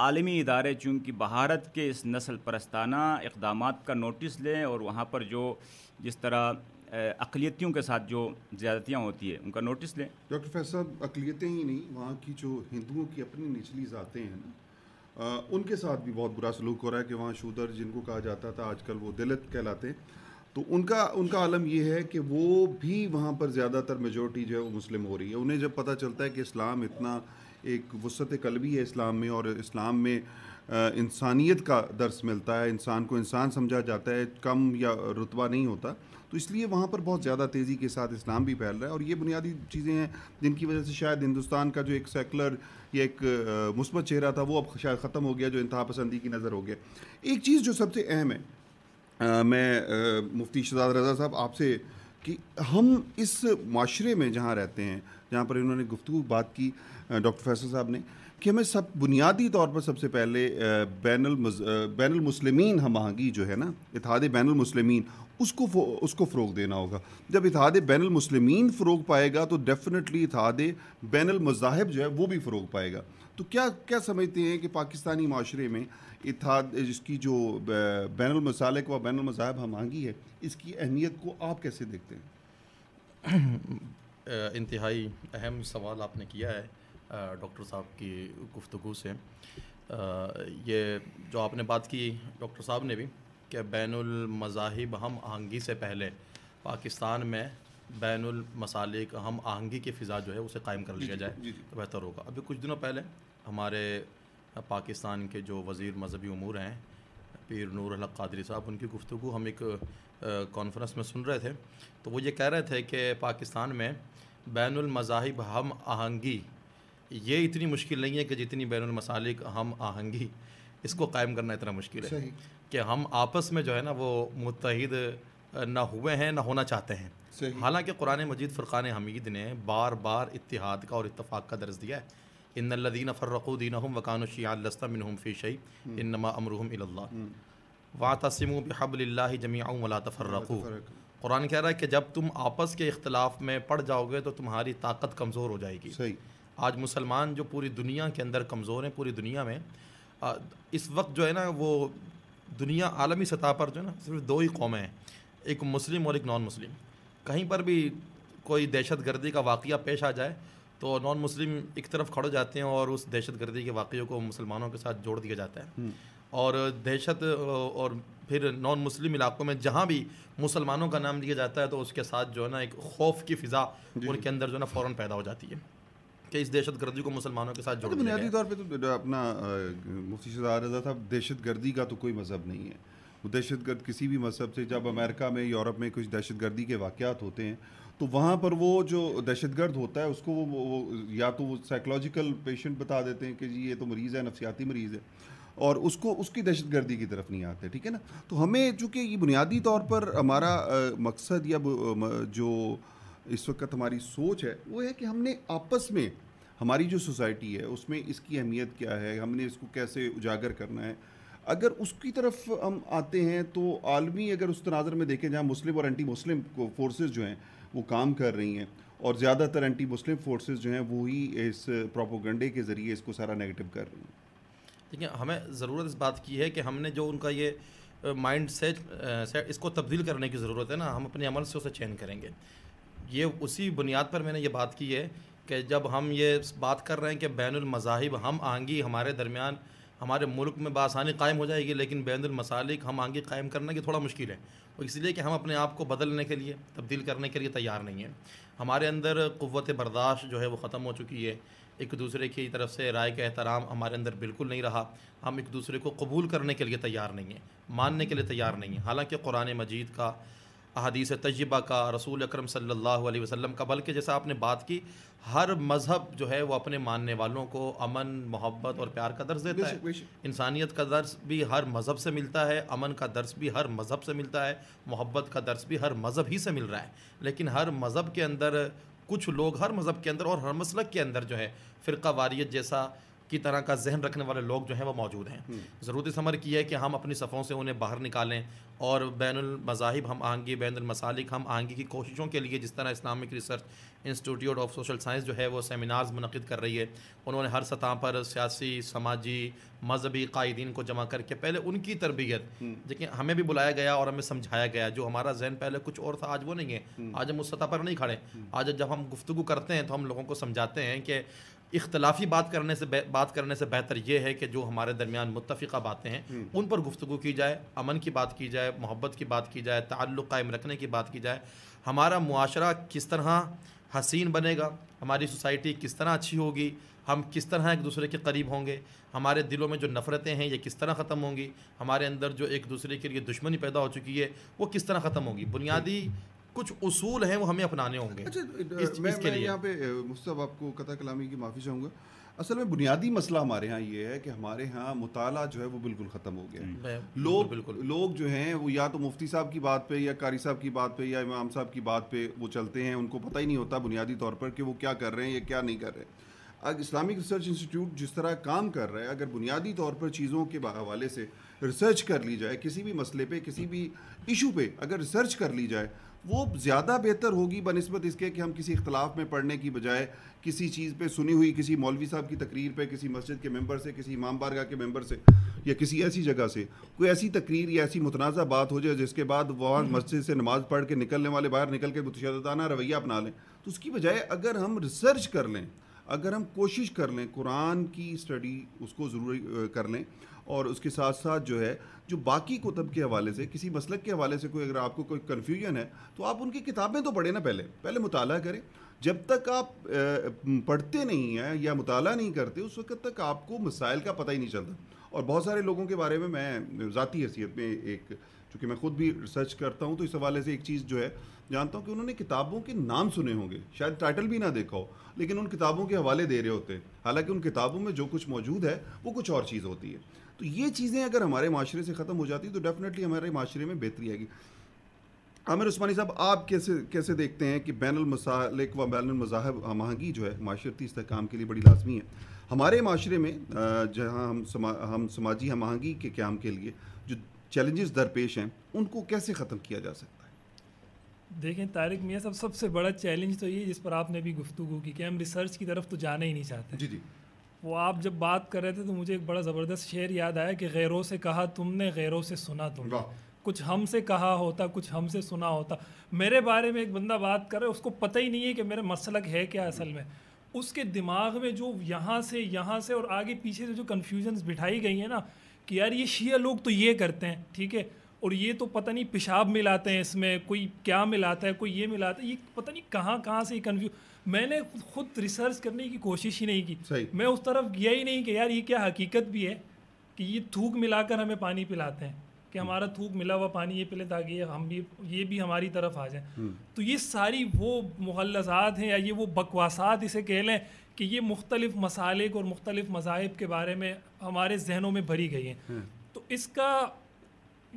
आलमी इदारे चूँकि भारत के इस नस्ल परस्ताना इकदाम का नोटिस लें और वहाँ पर जो जिस तरह अकलीतियों के साथ जो ज़्यादतियाँ होती है उनका नोटिस लें डॉक्टर फैज साहब अकलीतें ही नहीं वहाँ की जो हिंदुओं की अपनी निचली ज़ातें हैं ना उनके साथ भी बहुत बुरा सलूक हो रहा है कि वहाँ शूदर जिनको कहा जाता था आजकल वो दलित कहलाते हैं तो उनका उनका आलम यह है कि वो भी वहाँ पर ज़्यादातर मेजोरिटी जो है वो मुस्लिम हो रही है उन्हें जब पता चलता है कि इस्लाम इतना एक वसत कलबी है इस्लाम में और इस्लाम में इंसानियत का दर्स मिलता है इंसान को इंसान समझा जाता है कम या रुतबा नहीं होता तो इसलिए वहाँ पर बहुत ज़्यादा तेज़ी के साथ इस्लाम भी फैल रहा है और ये बुनियादी चीज़ें हैं जिनकी वजह से शायद हिंदुस्तान का जो एक सेकुलर या एक मुस्बत चेहरा था वो अब शायद ख़त्म हो गया जो इंतहा पसंदी की नज़र हो गया एक चीज़ जो सबसे अहम है आ, मैं आ, मुफ्ती शजाद रजा साहब आपसे कि हम इस माशरे में जहाँ रहते हैं जहाँ पर इन्होंने गुफ्तु बात की डॉक्टर फैसल साहब ने कि हमें सब बुनियादी तौर पर सबसे पहले बैन बैन मुसलमिन आहंगी जो है ना इतिहाद बैन मुसलमिन उसको उसको फ़रोग देना होगा जब इतिहाद बैन मुसलमिन फ़रोग पाएगा तो डेफिनेटली इतिहाद बैन मज़ाहब जो है वो भी फ़रोग पाएगा तो क्या क्या समझते हैं कि पाकिस्तानी माशरे में इतिहाद जिसकी जो बैन मसालक व बैन हम मांगी है इसकी अहमियत को आप कैसे देखते हैं इंतहाई अहम सवाल आपने किया है डॉक्टर साहब की गुफ्तु से ये जो आपने बात की डॉक्टर साहब ने भी कि बैन अमजाहब हम आहंगी से पहले पाकिस्तान में बैन मसाले का हम आहंगी की फ़िज़ा जो है उसे कायम कर लिया जाए तो बेहतर होगा अभी कुछ दिनों पहले हमारे पाकिस्तान के जो वज़ी मजहबी अमूर हैं पीर नूर हलक कादरी साहब उनकी गुफ्तु हम एक कॉन्फ्रेंस में सुन रहे थे तो वो ये कह रहे थे कि पाकिस्तान में बैन मज़ाहिब हम आहंगी ये इतनी मुश्किल नहीं है कि जितनी बैन मसालिक हम आहंगी इसको कायम करना इतना मुश्किल है कि हम आपस में जो है ना वो मुतहद ना हुए हैं ना होना चाहते हैं हालांकि कुरान मजीद फ़ुरक़ान हमीद ने बार बार इतिहाद का और इतफ़ाक़ का दर्ज दिया है इन लदीन फ़र्रक़ुद्दीन हम वकान फ़ी शई हम्म। इन नमा अल्ला हम्म। वा तसम बहबल्ला जमिया वला तफ़र्रक़ु कुरान कह रहा है कि जब तुम आपस के अख्तिलाफ़ में पड़ जाओगे तो तुम्हारी ताकत कमज़ोर हो जाएगी सही आज मुसलमान जो पूरी दुनिया के अंदर कमज़ोर हैं पूरी दुनिया में इस वक्त जो है ना वो दुनिया आलमी सतह पर जो है ना सिर्फ दो ही कौमें हैं एक मुस्लिम और एक नॉन मुस्लिम कहीं पर भी कोई दहशत गर्दी का वाक़ पेश आ जाए तो नॉन मुस्लिम एक तरफ खड़े जाते हैं और उस दहशत गर्दी के वाक़ों को मुसलमानों के साथ जोड़ दिया जाता है हम्म। और दहशत और फिर नॉन मुस्लिम इलाकों में जहाँ भी मुसलमानों का नाम लिया जाता है तो उसके साथ जो है ना एक खौफ की फ़िज़ा उनके अंदर जो है ना फ़ौर पैदा हो जाती है कि इस दहशत गर्दी को मुसलमानों के साथ जोड़ बुनियादी तौर पर तो, तो, तो अपना मुफ्ती रजा साहब दहशत गर्दी का तो कोई मज़हब नहीं है दहशत गर्द किसी भी मज़हब से जब अमेरिका में यूरोप में कुछ दहशत गर्दी के वाक़ होते हैं तो वहाँ पर वो जो दहशत गर्द होता है उसको वो, वो या तो वो साइकोलॉजिकल पेशेंट बता देते हैं कि जी ये तो मरीज़ है नफसियाती मरीज़ है और उसको उसकी दहशत गर्दी की तरफ नहीं आते ठीक है ना तो हमें चूँकि ये बुनियादी तौर पर हमारा मकसद या जो इस वक्त हमारी सोच है वो है कि हमने आपस में हमारी जो सोसाइटी है उसमें इसकी अहमियत क्या है हमने इसको कैसे उजागर करना है अगर उसकी तरफ हम आते हैं तो आलमी अगर उस तनाजर में देखें जहाँ मुस्लिम और एंटी मुस्लिम फोर्सेज जो हैं वो काम कर रही हैं और ज़्यादातर एंटी मुस्लिम फोर्सेज जो हैं वो ही इस प्रोपोगंडे के ज़रिए इसको सारा नेगेटिव कर रही हैं देखिए हमें ज़रूरत इस बात की है कि हमने जो उनका ये माइंड सेट सेट इसको तब्दील करने की ज़रूरत है ना हम अपने अमल से उसे चेंज करेंगे ये उसी बुनियाद पर मैंने ये बात की है कि जब हम ये बात कर रहे हैं कि बैन मज़ाहिब हम आंगी हमारे दरमियान हमारे मुल्क में बासानी कायम हो जाएगी लेकिन बैन मसालिक हम आगे कायम करना की थोड़ा मुश्किल है और इसलिए कि हम अपने आप को बदलने के लिए तब्दील करने के लिए तैयार नहीं है हमारे अंदर क़वत बर्दाश्त जो है वो ख़त्म हो चुकी है एक दूसरे की तरफ से राय का एहतराम हमारे अंदर बिल्कुल नहीं रहा हम एक दूसरे को कबूल करने के लिए तैयार नहीं है मानने के लिए तैयार नहीं है हालांकि कुरान मजीद का अदीस तयबा का रसूल अक्रम सम का बल्कि जैसा आपने बात की हर मज़हब जो है वह अपने मानने वालों को अमन मोहब्बत और प्यार का दर्ज देता है इंसानियत का दर्स भी हर मज़हब से मिलता है अमन का दर्स भी हर मज़हब से मिलता है मोहब्बत का दर्स भी हर मज़हब ही से मिल रहा है लेकिन हर मज़हब के अंदर कुछ लोग हर मज़हब के अंदर और हर मसलक के अंदर जो है फ़िरका वारियत जैसा की तरह का जहन रखने वाले लोग जो हैं वो मौजूद हैं हम्म। ज़रूरत इस अमर की है कि हम अपनी सफ़ों से उन्हें बाहर निकालें और बैन अमज़ाहब हम आहंगी बैन अमसालिक हम आहंगी की कोशिशों के लिए जिस तरह Islamic research institute of social Science जो है वो सेमिनार्स मनद कर रही है उन्होंने हर सतह पर सियासी समाजी मजहबी कायदीन को जमा करके पहले उनकी तरबियत लेकिन हम्म। हमें भी बुलाया गया और हमें समझाया गया जो हमारा जहन पहले कुछ और था आज वो नहीं है हम्म। आज हम उस सतह पर नहीं खड़े आज जब हम गुफ्तु करते हैं तो हम लोगों को समझाते हैं कि इख्तलाफी बात करने से बात करने से बेहतर यह है कि जो हमारे दरमियान मुतफ़ा बातें हैं हम्म। उन पर गुफ्तु की जाए अमन की बात की जाए मोहब्बत की बात की जाए ताल्लुक़ कायम रखने की बात की जाए हमारा मुआरा किस तरह हसीन बनेगा हमारी सोसाइटी किस तरह अच्छी होगी हम किस तरह एक दूसरे के करीब होंगे हमारे दिलों में जो नफ़रतें हैं ये किस तरह ख़त्म होंगी हमारे अंदर जो एक दूसरे के लिए दुश्मनी पैदा हो चुकी है वो किस तरह ख़त्म होगी बुनियादी कुछ उसूल हैं वो हमें अपनाने होंगे अच्छा इस, मैं, मैं यहाँ पे मुस्तब आपको कथा कलामी की माफ़ी चाहूँगा असल में बुनियादी मसला हमारे यहाँ ये है कि हमारे यहाँ मुताला जो है वो बिल्कुल ख़त्म हो गया हम्म। लोग बिल्कुल लोग जो हैं वो या तो मुफ्ती साहब की बात पे या कारी साहब की बात पे या इमाम साहब की बात पे वो चलते हैं उनको पता ही नहीं होता बुनियादी तौर पर कि वो क्या कर रहे हैं या क्या नहीं कर रहे हैं इस्लामिक रिसर्च इंस्टीट्यूट जिस तरह काम कर रहा है अगर बुनियादी तौर पर चीज़ों के हवाले से रिसर्च कर ली जाए किसी भी मसले पे किसी भी इशू पे अगर रिसर्च कर ली जाए वो ज़्यादा बेहतर होगी बनस्बत इसके कि हम किसी इख्तलाफ में पढ़ने की बजाय किसी चीज़ पे सुनी हुई किसी मौलवी साहब की तकरीर पे किसी मस्जिद के मेंबर से किसी इमाम बारगाह के मेंबर से या किसी ऐसी जगह से कोई ऐसी तकरीर या ऐसी मुतनाज़ा बात हो जाए जिसके बाद वहाँ हम्म। मस्जिद से नमाज़ पढ़ के निकलने वाले बाहर निकल के मुतशदाना रवैया अपना लें तो उसकी बजाय अगर हम रिसर्च कर लें अगर हम कोशिश कर लें कुरान की स्टडी उसको जरूरी कर लें और उसके साथ साथ जो है जो बाकी कुतब के हवाले से किसी मसलक के हवाले से कोई अगर आपको कोई कन्फ्यूजन है तो आप उनकी किताबें तो पढ़ें ना पहले पहले मुताल करें जब तक आप पढ़ते नहीं हैं या मुताल नहीं करते उस वक्त तक आपको मसाइल का पता ही नहीं चलता और बहुत सारे लोगों के बारे में मैं ज़ाती हैसियत में एक चूँकि मैं खुद भी रिसर्च करता हूँ तो इस हवाले से एक चीज़ जो है जानता हूँ कि उन्होंने किताबों के नाम सुने होंगे शायद टाइटल भी ना देखा हो लेकिन उन किताबों के हवाले दे रहे होते हैं हालांकि उन किताबों में जो कुछ मौजूद है वो कुछ और चीज़ होती है तो ये चीज़ें अगर हमारे माशरे से ख़त्म हो जाती तो डेफिनेटली हमारे माशरे में बेहतरी आएगी आमिर उस्मानी साहब आप कैसे कैसे देखते हैं कि बैन अमसालिक व बैन मजाहब आहंगी जो है माशरती इसकाम के लिए बड़ी लाजमी है हमारे माशरे में जहाँ हम समा हम समाजी आहंगी के क्याम के लिए जो चैलेंजेस दरपेश हैं उनको कैसे ख़त्म किया जा सकता है देखें तारिक मियाँ साहब सबसे बड़ा चैलेंज तो ये जिस पर आपने भी गुफ्तु की कि हम रिसर्च की तरफ तो जाना ही नहीं चाहते जी जी वो आप जब बात कर रहे थे तो मुझे एक बड़ा ज़बरदस्त शेर याद आया कि गैरों से कहा तुमने गैरों से सुना तुम कुछ हमसे कहा होता कुछ हमसे सुना होता मेरे बारे में एक बंदा बात कर रहा है उसको पता ही नहीं है कि मेरा मसलक है क्या असल में उसके दिमाग में जो यहाँ से यहाँ से और आगे पीछे से जो कन्फ्यूजन्स बिठाई गई हैं ना कि यार ये शिया लोग तो ये करते हैं ठीक है और ये तो पता नहीं पेशाब मिलाते हैं इसमें कोई क्या मिलाता है कोई ये मिलाता है ये पता नहीं कहाँ कहाँ से कन्फ्यूज मैंने खुद रिसर्च करने की कोशिश ही नहीं की मैं उस तरफ गया ही नहीं कि यार ये क्या हकीकत भी है कि ये थूक मिलाकर हमें पानी पिलाते हैं कि हम्म। हमारा थूक मिला हुआ पानी ये पिले ताकि हम भी ये भी हमारी तरफ आ जाए हम्म। तो ये सारी वो मुहलज़ात हैं या ये वो बकवासात इसे कह लें कि ये मुख्तलिफ़ मसालिक और मुख्तलिफ़ मज़ाहब के बारे में हमारे जहनों में भरी गई हैं हम्म। तो इसका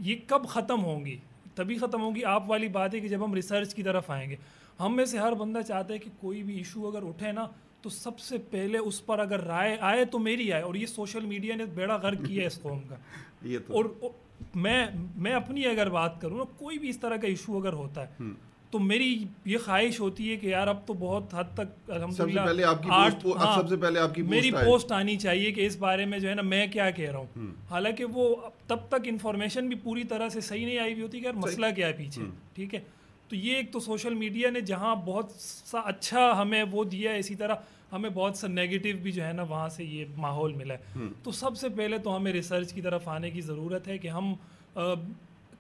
ये कब ख़त्म होंगी तभी ख़त्म होगी आप वाली बात है कि जब हम रिसर्च की तरफ आएंगे हम में से हर बंदा चाहता है कि कोई भी इशू अगर उठे ना तो सबसे पहले उस पर अगर राय आए तो मेरी आए और ये सोशल मीडिया ने बेड़ा गर्क किया है इस फॉर्म का ये तो और, और मैं मैं अपनी अगर बात करूँ ना कोई भी इस तरह का इशू अगर होता है हम्म। तो मेरी ये ख्वाहिश होती है कि यार अब तो बहुत हद तक अलहमदिल्ला पहले आपकी आर्ट हाँ, सबसे पहले आपकी मेरी पोस्ट आनी चाहिए कि इस बारे में जो है ना मैं क्या कह रहा हूँ हम्म। हालांकि वो तब तक इन्फॉर्मेशन भी पूरी तरह से सही नहीं आई हुई होती कि यार मसला क्या है पीछे हम्म। ठीक है तो ये एक तो सोशल मीडिया ने जहाँ बहुत सा अच्छा हमें वो दिया है इसी तरह हमें बहुत सा नेगेटिव भी जो है ना वहाँ से ये माहौल मिला है हम्म। तो सबसे पहले तो हमें रिसर्च की तरफ आने की ज़रूरत है कि हम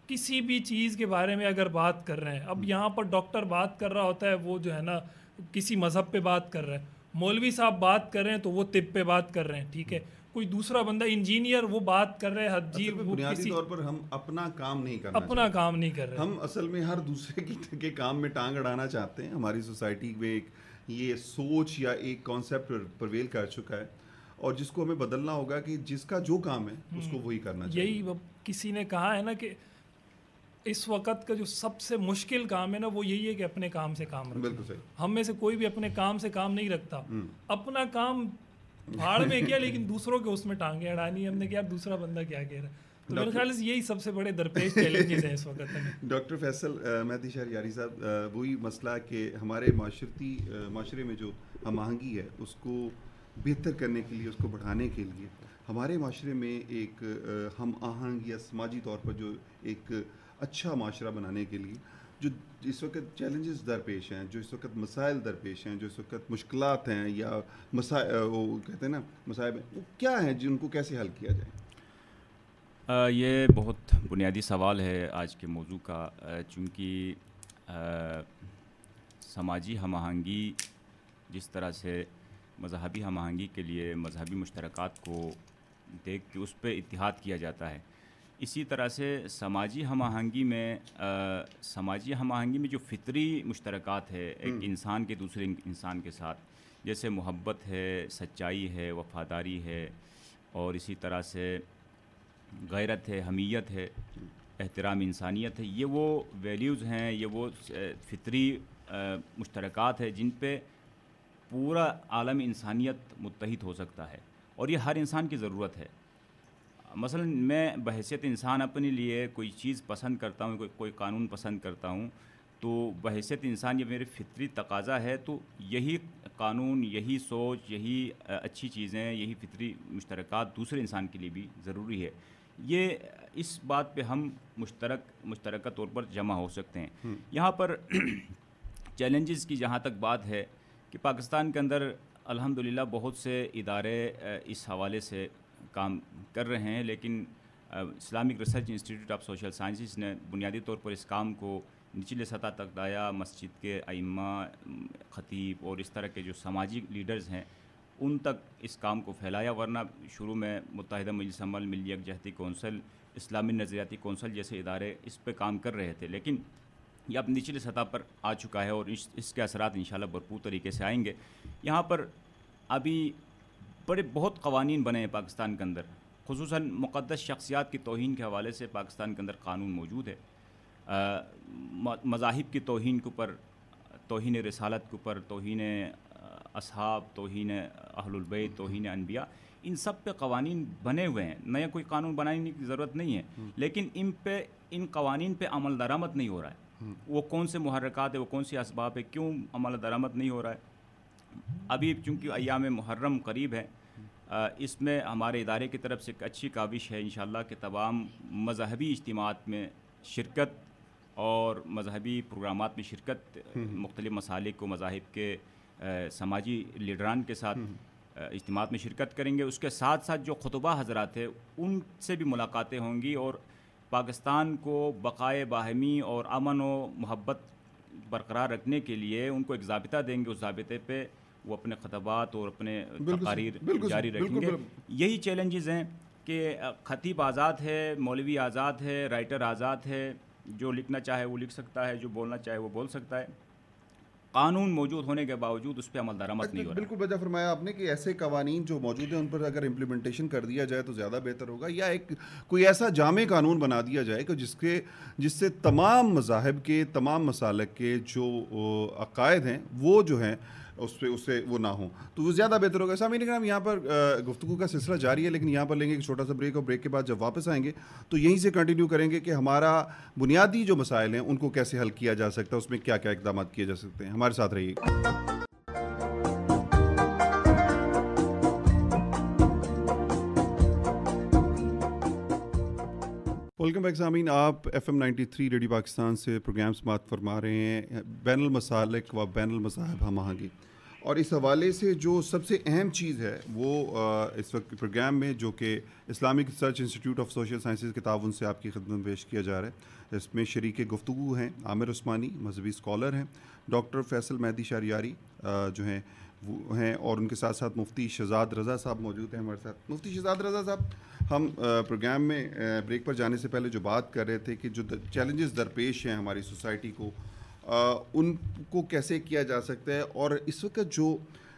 किसी भी चीज़ के बारे में अगर बात कर रहे हैं अब हम्म। यहाँ पर डॉक्टर बात कर रहा होता है वो जो है ना किसी मज़हब पे बात कर रहा है मौलवी साहब बात कर रहे हैं तो वो तिब पे बात कर रहे हैं ठीक है हम्म। कोई दूसरा बंदा इंजीनियर वो बात कर रहे हैं हजी अच्छा, तो बुनियादी तौर पर हम अपना काम नहीं कर अपना काम नहीं कर रहे हम असल में हर दूसरे के काम में टांग अड़ाना चाहते हैं हमारी सोसाइटी में एक ये सोच या एक कॉन्सेप्ट प्रवेल कर चुका है और जिसको हमें बदलना होगा कि जिसका जो काम है उसको हम्म। वही करना चाहिए यही किसी ने कहा है ना कि इस वक्त का जो सबसे मुश्किल काम है ना वो यही है कि अपने काम से काम रखना हम में से कोई भी अपने काम से काम नहीं रखता हम्म। अपना काम भाड़ में किया लेकिन दूसरों के उसमें टांगे अड़ानी हमने क्या दूसरा बंदा क्या कह रहा है तो मेरे ख्याल से यही सबसे बड़े दरपेश चैलेंजेस हैं इस वक्त डॉक्टर फैसल महदी शहर यारी साहब वही मसला कि हमारे माशरती माशरे में जो हम आहंगी है उसको बेहतर करने के लिए उसको बढ़ाने के लिए हमारे माशरे में एक हम आहंग या समाजी तौर पर जो एक अच्छा माशरा बनाने के लिए जो इस वक्त चैलेंजेस दरपेश हैं जो इस वक्त मसाइल दरपेश हैं जो इस वक्त मुश्किल हैं या मसा वो कहते हैं ना मसाइब वो क्या हैं जिनको कैसे हल किया जाए आ, ये बहुत बुनियादी सवाल है आज के मौजू का चूँकि समाजी हम आहंगी जिस तरह से मजहबी हम आहंगी के लिए मजहबी मुश्तरक को देख के उस पर इतिहाद किया जाता है इसी तरह से समाजी हम आहंगी में आ, समाजी हम आहंगी में जो फितरी मुश्तरक है एक हम्म। इंसान के दूसरे इंसान के साथ जैसे मोहब्बत है सच्चाई है वफादारी है और इसी तरह से गैरत है हमीयत है एहतराम इंसानियत है ये वो वैल्यूज़ हैं ये वो फितरी मुश्तरक है जिन पे पूरा आलम इंसानियत मुतहद हो सकता है और ये हर इंसान की ज़रूरत है मसलन मैं बहसीत इंसान अपने लिए कोई चीज़ पसंद करता हूँ कोई कोई कानून पसंद करता हूँ तो बहसीत इंसान ये मेरे फितरी तकाजा है तो यही कानून यही सोच यही अच्छी चीज़ें यही फितरी मुश्तरक दूसरे इंसान के लिए भी ज़रूरी है ये इस बात पे हम मुश्तरक मुश्तरक तौर पर जमा हो सकते हैं यहाँ पर चैलेंजेस की जहाँ तक बात है कि पाकिस्तान के अंदर अलहमदिल्ला बहुत से इदारे इस हवाले से काम कर रहे हैं लेकिन Islamic research institute of Social Sciences ने बुनियादी तौर पर इस काम को निचले सतह तक लाया मस्जिद के आइमा खतीब और इस तरह के जो सामाजिक लीडर्स हैं उन तक इस काम को फैलाया वरना शुरू में मुतहद मजलमल मिली यकजहती कौंसल इस्लामी नज़रियाती कौंसल जैसे इदारे इस पर काम कर रहे थे लेकिन यह अब निचले सतह पर आ चुका है और इस, इसके असरा इन शरपूर तरीके से आएंगे यहाँ पर अभी बड़े बहुत कवानीन बने हैं पाकिस्तान के अंदर खसूस मुक़दस शख्सियात की तोहन के हवाले से पाकिस्तान के अंदर कानून मौजूद है मजाहब की तोहन के ऊपर तोहन रसालत के ऊपर तोहन अब तोहन अहलबैत तोहन अनबिया इन सब पे कवानीन बने हुए हैं नया कोई कानून बनाने की ज़रूरत नहीं है हम्म। लेकिन इन पे इन कवानीन पे अमल दरामद नहीं हो रहा है हम्म। वो कौन से मुहरक़ात है वो कौन से इसबाब है क्यों अमल दरामद नहीं हो रहा है अभी चूँकि अयाम मुहर्रम करीब है इसमें हमारे इदारे की तरफ से एक अच्छी काविश है इन के तमाम मजहबी इज्तमात में शिरकत और मजहबी प्रोग्राम में शिरकत हम्म, हम्म। मुख्तलि मसाले को मजाहब के समाजी लीडरान के साथ हम्म, इज्तम में शिरकत करेंगे उसके साथ साथ जो खुतबा हजरात है उनसे भी मुलाकातें होंगी और पाकिस्तान को बकाए बाहमी और अमन व मोहब्बत बरकरार रखने के लिए उनको एक जबता देंगे उस जबते पर वो अपने खतबात और अपने तकारीर जारी रखेंगे यही चैलेंजेस हैं कि खतीब आज़ाद है मौलवी आज़ाद है राइटर आज़ाद है जो लिखना चाहे वो लिख सकता है जो बोलना चाहे वो बोल सकता है कानून मौजूद होने के बावजूद उस पर अमल दरामद नहीं हो बिल्कुल वजह फरमाया आपने कि ऐसे कवानीन जो मौजूद हैं उन पर अगर इम्प्लीमेंटेशन कर दिया जाए तो ज़्यादा बेहतर होगा या एक कोई ऐसा जामे कानून बना दिया जाए कि जिसके जिससे तमाम मजाहब के तमाम मसालक के जो अकायद हैं वो जो हैं उस पर उससे वो ना हो तो वो ज़्यादा बेहतर होगा सामीन इकराम यहाँ पर गुफ्तु का सिलसिला जारी है लेकिन यहाँ पर लेंगे एक छोटा सा ब्रेक और ब्रेक के बाद जब वापस आएंगे तो यहीं से कंटिन्यू करेंगे कि हमारा बुनियादी जो मसाइल हैं उनको कैसे हल किया जा सकता है उसमें क्या क्या इकदाम किए जा सकते हैं हमारे साथ रहिएगा वेलकम बैक सामीन आप F M ninety three radio Pakistan से प्रोग्राम समात फरमा रहे हैं बैन अमसालिक व बैन मसाहब हम आहंगी और इस हवाले से जो सबसे अहम चीज़ है वो इस वक्त प्रोग्राम में जो कि Islamic research institute of Social Sciences के ताउन से आपकी खदमत पेश किया जा रहा है इसमें शरीक गुफ्तु हैं आमिर उस्मानी मजहबी स्कॉलर हैं डॉक्टर फैसल महदी शारियारी जो हैं वो हैं और उनके साथ साथ मुफ्ती शहजाद रज़ा साहब मौजूद हैं हमारे साथ मुफ्ती शहजाद रज़ा साहब हम प्रोग्राम में ब्रेक पर जाने से पहले जो बात कर रहे थे कि जो चैलेंजेस दरपेश हैं हमारी सोसाइटी को उनको कैसे किया जा सकता है और इस वक्त जो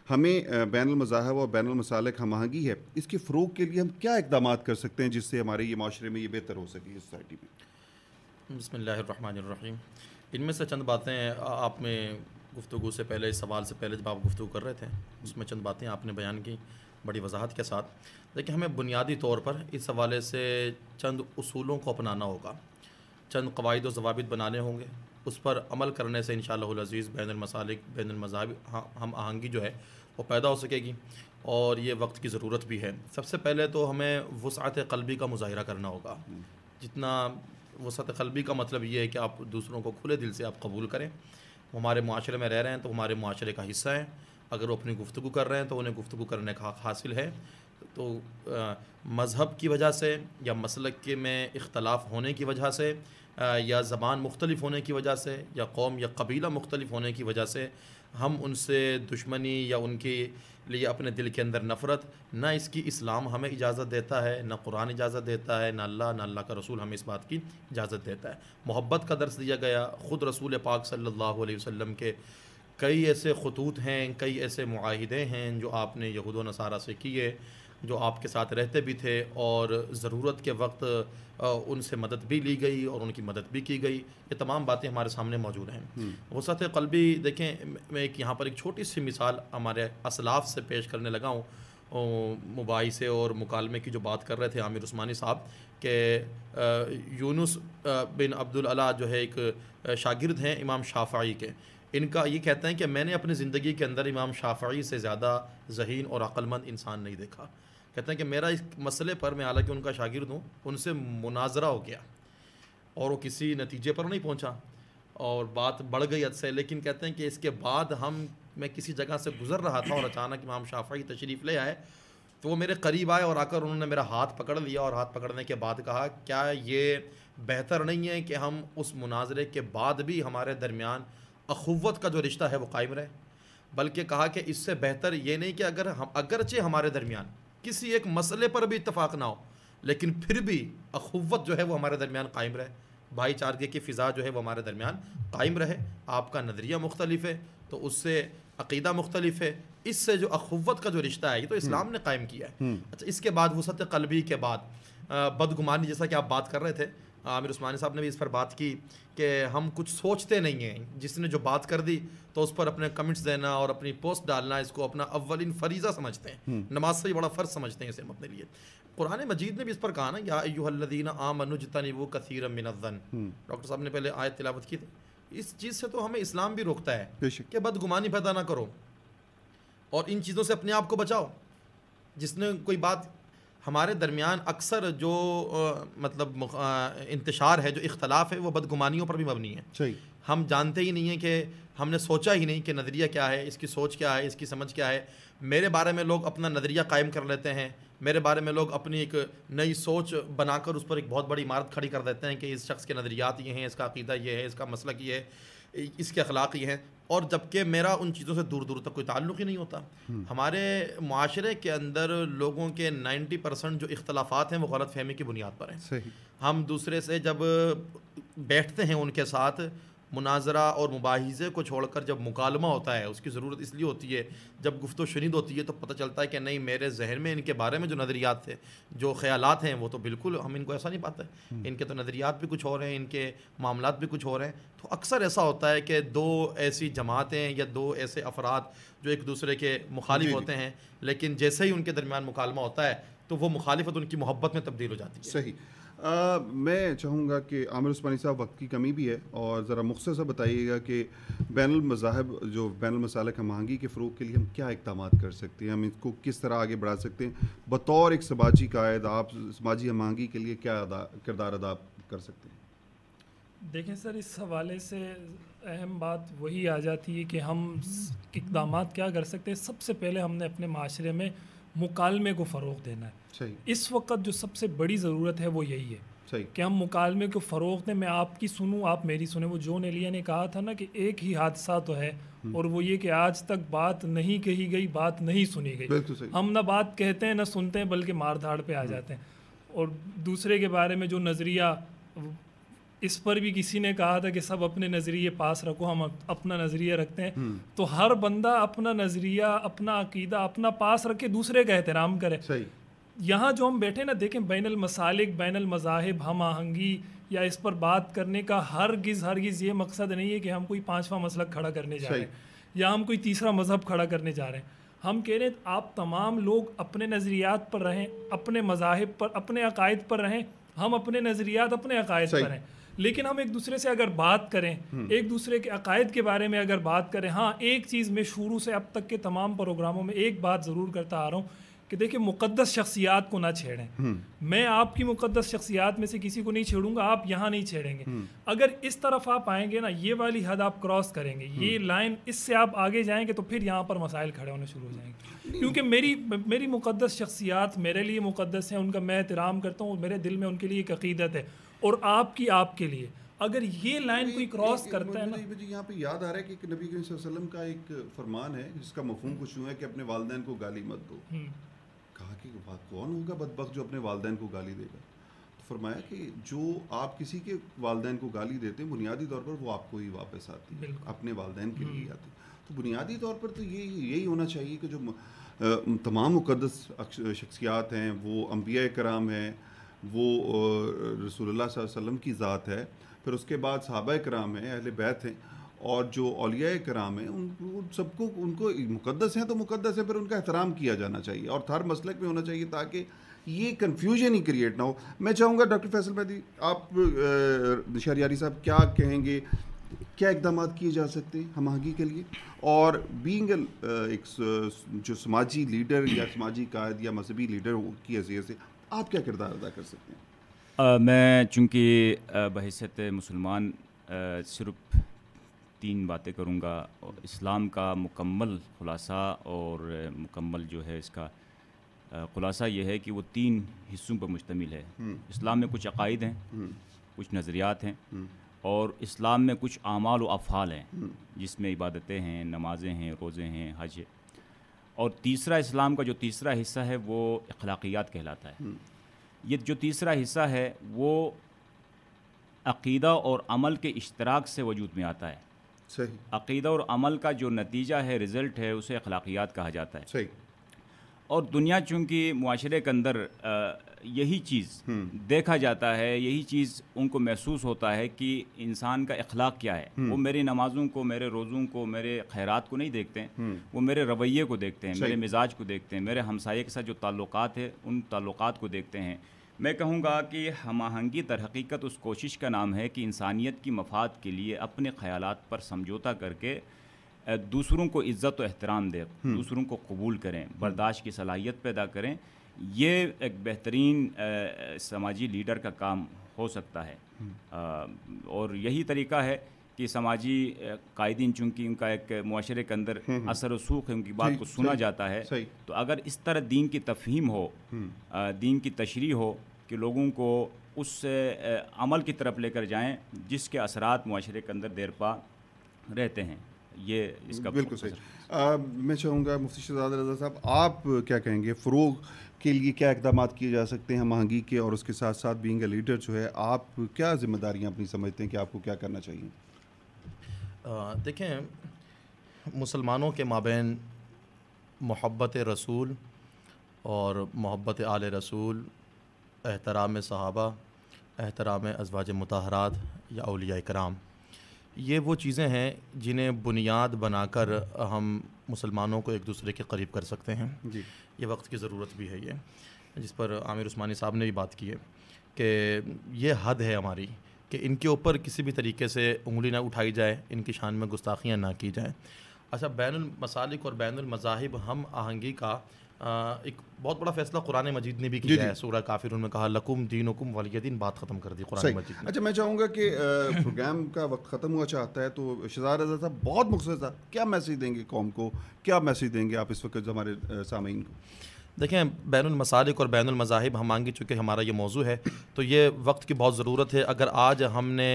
हमें बैन मज़ाहब और बैन मसालक हम महंगी है इसके फ़रूग के लिए हम क्या इकदाम कर सकते हैं जिससे हमारे ये माशरे में ये बेहतर हो सके सोसाइटी में बसमीम इनमें से चंद बातें आप में गुफ्तु से पहले इस सवाल से पहले जब आप गुफ्तु कर रहे थे उसमें चंद बातें आपने बयान की बड़ी वजाहत के साथ लेकिन हमें बुनियादी तौर पर इस हवाले से चंद असूलों को अपनाना होगा चंद कवायद व जवाबित बनाने होंगे उस पर अमल करने से इन शज़ीज़ बैन मसालिक बैन मजाहब हाँ, हम आहंगी जो है वो पैदा हो सकेगी और ये वक्त की ज़रूरत भी है सबसे पहले तो हमें वसात कलबी का मुजाहरा करना होगा जितना वसात कलबी का मतलब ये है कि आप दूसरों को खुले दिल से आप कबूल करें हमारे माशरे में रह रहे हैं तो हमारे माशरे का हिस्सा हैं अगर वो अपनी गुफ्तु कर रहे हैं तो उन्हें गुफ्तु करने का हासिल है तो मज़हब की वजह से या मसलक के में इख्तलाफ होने की वजह से या ज़बान मुख्तलिफ होने की वजह से या कौम या कबीला मुख्तलिफ होने की वजह से हम उनसे दुश्मनी या उनके लिए अपने दिल के अंदर नफ़रत ना इसकी इस्लाम हमें इजाज़त देता है ना कुरान इजाज़त देता है ना अल्लाह ना अल्लाह का रसूल हमें इस बात की इजाज़त देता है मोहब्बत का दर्स दिया गया ख़ुद रसूल पाक सल्लल्लाहु अलैहि वसल्लम के कई ऐसे खतूत हैं कई ऐसे माहदे हैं जो आपने यहूद नसारा से किए जो आपके साथ रहते भी थे और ज़रूरत के वक्त उनसे मदद भी ली गई और उनकी मदद भी की गई ये तमाम बातें हमारे सामने मौजूद हैं हम्म। वसत कलबी देखें मैं एक यहाँ पर एक छोटी सी मिसाल हमारे असलाफ से पेश करने लगा हूँ मुबासे और मुकालमे की जो बात कर रहे थे आमिर उस्मानी साहब के यूनुस बिन अब्दुल अला जो है एक शागिर्द हैं इमाम शाफाई के इनका ये कहते हैं कि मैंने अपनी ज़िंदगी के अंदर इमाम शाफी से ज़्यादा जहीन और अक्लमंद इंसान नहीं देखा कहते हैं कि मेरा इस मसले पर मैं हालांकि उनका शागिर्द हूँ उनसे मुनाजरा हो गया और वो किसी नतीजे पर नहीं पहुँचा और बात बढ़ गई हद से लेकिन कहते हैं कि इसके बाद हम मैं किसी जगह से गुज़र रहा था और अचानक इमाम शाफी तशरीफ़ ले आए तो वो मेरे करीब आए और आकर उन्होंने मेरा हाथ पकड़ लिया और हाथ पकड़ने के बाद कहा क्या ये बेहतर नहीं है कि हम उस मुनाजरे के बाद भी हमारे दरमियान अख़वत का जो रिश्ता है वो कायम रहे बल्कि कहा कि इससे बेहतर ये नहीं कि अगर हम अगरचे हमारे दरमियान किसी एक मसले पर भी इतफाक़ ना हो लेकिन फिर भी अखुवत जो है वो हमारे दरमियान कायम रहे भाईचारगे की फ़िज़ा जो है वो हमारे दरमियान कायम रहे आपका नज़रिया मुख्तलिफ है तो उससे अकीदा मुख्तलिफ है इससे जो अख़वत का जो रिश्ता है ये तो हम्म। इस्लाम ने कायम किया है हम्म। अच्छा इसके बाद वसत कलबी के बाद बदगुमानी जैसा कि आप बात कर रहे थे आमिर उस्मानी साहब ने भी इस पर बात की कि हम कुछ सोचते नहीं हैं जिसने जो बात कर दी तो उस पर अपने कमेंट्स देना और अपनी पोस्ट डालना इसको अपना अव्वलिन फरीज़ा समझते हैं हम्म। नमाज से भी बड़ा फ़र्ज समझते हैं इसे हम अपने लिए कुरान मजीद ने भी इस पर कहा ना या अनुजता नहीं वो कसीर मिनजन डॉक्टर साहब ने पहले आयत तिलावत की थी इस चीज़ से तो हमें इस्लाम भी रोकता है कि बदगुमानी पैदा ना करो और इन चीज़ों से अपने आप को बचाओ जिसने कोई बात हमारे दरमियान अक्सर जो आ, मतलब आ, इंतशार है जो इख्तलाफ है वो बदगुमानियों पर भी मबनी है हम जानते ही नहीं हैं कि हमने सोचा ही नहीं कि नज़रिया क्या है इसकी सोच क्या है इसकी समझ क्या है मेरे बारे में लोग अपना नज़रिया कायम कर लेते हैं मेरे बारे में लोग अपनी एक नई सोच बनाकर उस पर एक बहुत बड़ी इमारत खड़ी कर देते हैं कि इस शख्स के नज़रियात ये हैं इसका अकीदा ये है इसका मसलक ये है इसके अखलाक ये हैं और जबकि मेरा उन चीज़ों से दूर दूर तक कोई ताल्लुक ही नहीं होता हम्म। हमारे माशरे के अंदर लोगों के 90 परसेंट जो इख्तलाफात हैं वो गलत फहमी की बुनियाद पर हैं हम दूसरे से जब बैठते हैं उनके साथ मुनाजरा और मुबाहिजे को छोड़कर जब मुकालमा होता है उसकी ज़रूरत इसलिए होती है जब गुफ्त शनिद होती है तो पता चलता है कि नहीं मेरे जहन में इनके बारे में जो नज़रियात थे जो ख्याल हैं वो तो बिल्कुल हम इनको ऐसा नहीं पाते हम्म। इनके तो नज़रियात भी कुछ हो रहे हैं इनके मामला भी कुछ हो रहे हैं तो अक्सर ऐसा होता है कि दो ऐसी जमातें या दो ऐसे अफराद जो एक दूसरे के मुखालिफ होते हैं लेकिन जैसे ही उनके दरमियान मुकालमा होता है तो वो मुखालफत उनकी मोहब्बत में तब्दील हो जाती है सही आ, मैं चाहूँगा कि आमिर उस्मानी साहब वक्त की कमी भी है और ज़रा मुख्तर सा बताइएगा कि बैन मज़ाहब जो बैन मसालक हम महंगी के फ़रूग के लिए हम क्या इकदाम कर सकते हैं हम इसको किस तरह आगे बढ़ा सकते हैं बतौर एक समाजी कायद आप समाजी हम के लिए क्या अदा किरदार अदा कर सकते हैं देखें सर इस हवाले से अहम बात वही आ जाती है कि हम इकदाम क्या कर सकते हैं सबसे पहले हमने अपने माशरे में मुकालमे को फ़रोग देना है इस वक्त जो सबसे बड़ी ज़रूरत है वो यही है कि हम मुकालमे को फ़रोग दें मैं आपकी सुनूँ आप मेरी सुने वो जोन एलिया ने कहा था ना कि एक ही हादसा तो है हम्म। और वो ये कि आज तक बात नहीं कही गई बात नहीं सुनी गई हम ना बात कहते हैं ना सुनते हैं बल्कि मार धाड़ पे आ हम्म। जाते हैं और दूसरे के बारे में जो नज़रिया इस पर भी किसी ने कहा था कि सब अपने नज़रिए पास रखो हम अपना नज़रिया रखते हैं हम्म। तो हर बंदा अपना नज़रिया अपना अकीदा अपना पास रखे दूसरे का एहतराम करे यहाँ जो हम बैठे ना देखें बैन मसालिक बैन मज़ाहब हम आहंगी या इस पर बात करने का हर गिज़ हर गिज़ ये मकसद नहीं है कि हम कोई पाँचवा मसलक खड़ा करने जा रहे हैं या हम कोई तीसरा मज़हब खड़ा करने जा रहे हैं हम कह रहे हैं आप तमाम लोग अपने नज़रियात पर रहें अपने मज़ाहब पर अपने अकायद पर रहें हम अपने नज़रियात अपने अकायद पर रहें लेकिन हम एक दूसरे से अगर बात करें हम्म। एक दूसरे के अकायद के बारे में अगर बात करें हाँ एक चीज़ में शुरू से अब तक के तमाम प्रोग्रामों में एक बात ज़रूर करता आ रहा हूँ कि देखिए मुकद्दस शख्सियात को ना छेड़ें हम्म। मैं आपकी मुकद्दस शख्सियात में से किसी को नहीं छेड़ूंगा आप यहाँ नहीं छेड़ेंगे हम्म। अगर इस तरफ आप आएंगे ना ये वाली हद आप क्रॉस करेंगे ये लाइन इससे आप आगे जाएंगे तो फिर यहाँ पर मसाइल खड़े होने शुरू हो जाएंगे क्योंकि मेरी मेरी मुकद्दस शख्सियात मेरे लिए मुकद्दस है उनका मैं एहतराम करता हूँ मेरे दिल में उनके लिए एक अकीदत है और आपकी आपके लिए अगर ये लाइन कोई क्रॉस करता है ना मुझे यहाँ पे याद आ रहा है कि, नबी करीम वसल्लम का एक फरमान है जिसका मफहम कुछ यूँ है कि अपने वाले को गाली मत दो हम्म। कहा कि कौन होगा बदबक जो अपने वाले को गाली देगा तो फरमाया कि जो आप किसी के वाले को गाली देते हैं बुनियादी तौर पर वो आपको ही वापस आती है अपने वाले के लिए हम्म। आती तो बुनियादी तौर पर तो ये यही होना चाहिए कि जो तमाम मुकदस शख्सियात हैं वो अम्बिया कराम हैं वो रसूलुल्लाह वसल्लम की ज़ात है फिर उसके बाद सहाबा कराम हैं अहले बैत हैं और जो अलिया कराम हैं उन सबको उनको मुकदस हैं तो मुकदस है फिर उनका एहतराम किया जाना चाहिए और हर मसलक में होना चाहिए ताकि ये कन्फ्यूजन ही क्रिएट ना हो मैं चाहूँगा डॉक्टर फैसल मैदी आप शरियारी साहब क्या कहेंगे क्या इकदाम किए जा सकते हैं हमहगी के लिए और बींग एक जो समाजी लीडर या समाजी कायद या मजहबी लीडर की हैसियत से आप क्या किरदार अदा कर सकते हैं आ, मैं चूँकि बहसत मुसलमान सिर्फ तीन बातें करूँगा इस्लाम का मुकम्मल खुलासा और मुकम्मल जो है इसका खुलासा ये है कि वो तीन हिस्सों पर मुश्तमिल है हम्म। इस्लाम में कुछ अकायद हैं हम्म। कुछ नज़रियात हैं हम्म। और इस्लाम में कुछ अमाल व अफ़ाल हैं जिसमें इबादतें हैं नमाज़ें हैं रोज़े हैं हज और तीसरा इस्लाम का जो तीसरा हिस्सा है वो अखलाकियात कहलाता है हम्म। ये जो तीसरा हिस्सा है वो अकीदा और अमल के इश्तराक से वजूद में आता है सही अकीदा और अमल का जो नतीजा है रिज़ल्ट है उसे अखलाकियात कहा जाता है सही और दुनिया चूंकि माशरे के अंदर यही चीज़ हम्म। देखा जाता है यही चीज़ उनको महसूस होता है कि इंसान का अखलाक क्या है हम्म। वो मेरी नमाज़ों को मेरे रोज़ों को मेरे खैरात को नहीं देखते हैं हम्म। वो मेरे रवैये को देखते हैं मेरे मिजाज को देखते हैं मेरे हमसाये के साथ जो ताल्लुक़ है उन ताल्लुक़ को देखते हैं मैं कहूँगा कि हम आहंगी तरहकीकत उस कोशिश का नाम है कि इंसानियत की मफाद के लिए अपने ख्याल पर समझौता करके दूसरों को इज़्ज़त एहतराम दें हम्म। दूसरों को कबूल करें हम्म। बर्दाश्त की सलाहियत पैदा करें ये एक बेहतरीन समाजी लीडर का काम हो सकता है हम्म। और यही तरीका है कि समाजी कायदीन चूँकि उनका एक माशरे के अंदर असर वसूख है उनकी बात को सुना जाता है तो अगर इस तरह दीन की तफहीम हो दीन की तशरी हो कि लोगों को उस अमल की तरफ लेकर जाएं जिसके असरात माशरे के अंदर देर पा रहते हैं ये इसका बिल्कुल सही आ, मैं चाहूँगा मुफ्ती शहजाद रजा साहब आप क्या कहेंगे फ़रोग के लिए क्या इकदाम किए जा सकते हैं महंगी के और उसके साथ साथ बींग लीडर जो है आप क्या जिम्मेदारियाँ अपनी समझते हैं कि आपको क्या करना चाहिए देखें मुसलमानों के माबेन मोहब्बत रसूल और मोहब्बत आल रसूल एहतराम सहाबा एहतराम अजवाज मतहरात या अलिया कराम ये वो चीज़ें हैं जिन्हें बुनियाद बनाकर हम मुसलमानों को एक दूसरे के करीब कर सकते हैं जी ये वक्त की ज़रूरत भी है ये जिस पर आमिर उस्मानी साहब ने भी बात की है कि ये हद है हमारी कि इनके ऊपर किसी भी तरीके से उंगली ना उठाई जाए इनकी शान में गुस्ताखियाँ ना की जाए अच्छा बैन मसालिक और बैन मज़ाहिब हम आहंगी का एक बहुत बड़ा फैसला कुरान मजीद ने भी किया है सूरह काफिर उन्होंने कहा लकुम दीन वकुम वालिया दिन बात ख़त्म कर दी कुरान मजीद अच्छा मैं चाहूँगा कि प्रोग्राम का वक्त ख़त्म हुआ चाहता है तो शजार रजा साहब बहुत मुख्तर था क्या मैसेज देंगे कौम को क्या मैसेज देंगे आप इस वक्त हमारे सामीन को देखें बैन और बैन अमजाहब हम मांगे चूँकि हमारा ये मौजू है तो ये वक्त की बहुत ज़रूरत है अगर आज हमने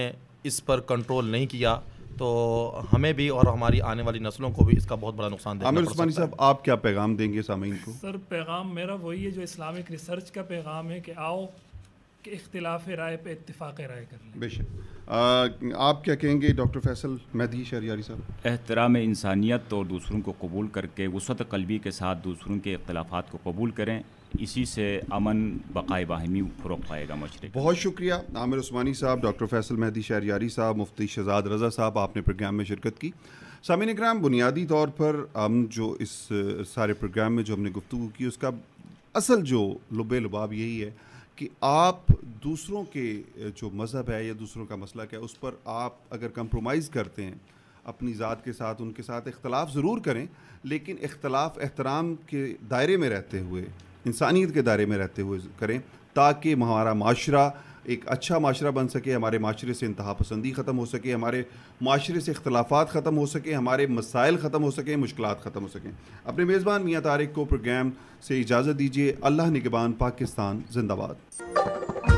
इस पर कंट्रोल नहीं किया तो हमें भी और हमारी आने वाली नस्लों को भी इसका बहुत बड़ा नुकसान देखना आमिर उस्मानी साहब आप क्या पैगाम देंगे सामीन को सर पैगाम मेरा वही है जो इस्लामिक रिसर्च का पैगाम है कि आओ कि इख्तलाफ राय पे इतफाक़ राय कर लें बेशक आप क्या कहेंगे डॉक्टर फैसल महदी शहरियारी साहब एहतराम इंसानियत और तो दूसरों को कबूल करके वसत कलबी के साथ दूसरों के अख्तलाफ को कबूल करें इसी से अमन बकाए बाहमी फ़रोग पाएगा मशरक बहुत शुक्रिया आमिर उस्मानी साहब डॉक्टर फैसल महदी शहरियारी साहब मुफ्ती शहजाद रज़ा साहब आपने प्रोग्राम में शिरकत की सामिन कराम बुनियादी तौर पर हम जो इस सारे प्रोग्राम में जो हमने गुफ्तु की उसका असल जो लुब लबाव यही है कि आप दूसरों के जो मज़हब है या दूसरों का मसला क्या है उस पर आप अगर कंप्रोमाइज़ करते हैं अपनी ज़ात के साथ उनके साथ इख्तलाफ ज़रूर करें लेकिन इख्तलाफ एहतराम के दायरे में रहते हुए इंसानियत के दायरे में रहते हुए करें ताकि हमारा माशरा एक अच्छा माशरा बन सके हमारे माशरे से इंतहा पसंदी ख़त्म हो सके हमारे माशरे से अख्तलाफात ख़त्म हो सके हमारे मसाइल ख़त्म हो सकें मुश्किल ख़त्म हो सकें अपने मेज़बान मियाँ तारिक को प्रोग्राम से इजाज़त दीजिए अल्लाह निगबान पाकिस्तान जिंदाबाद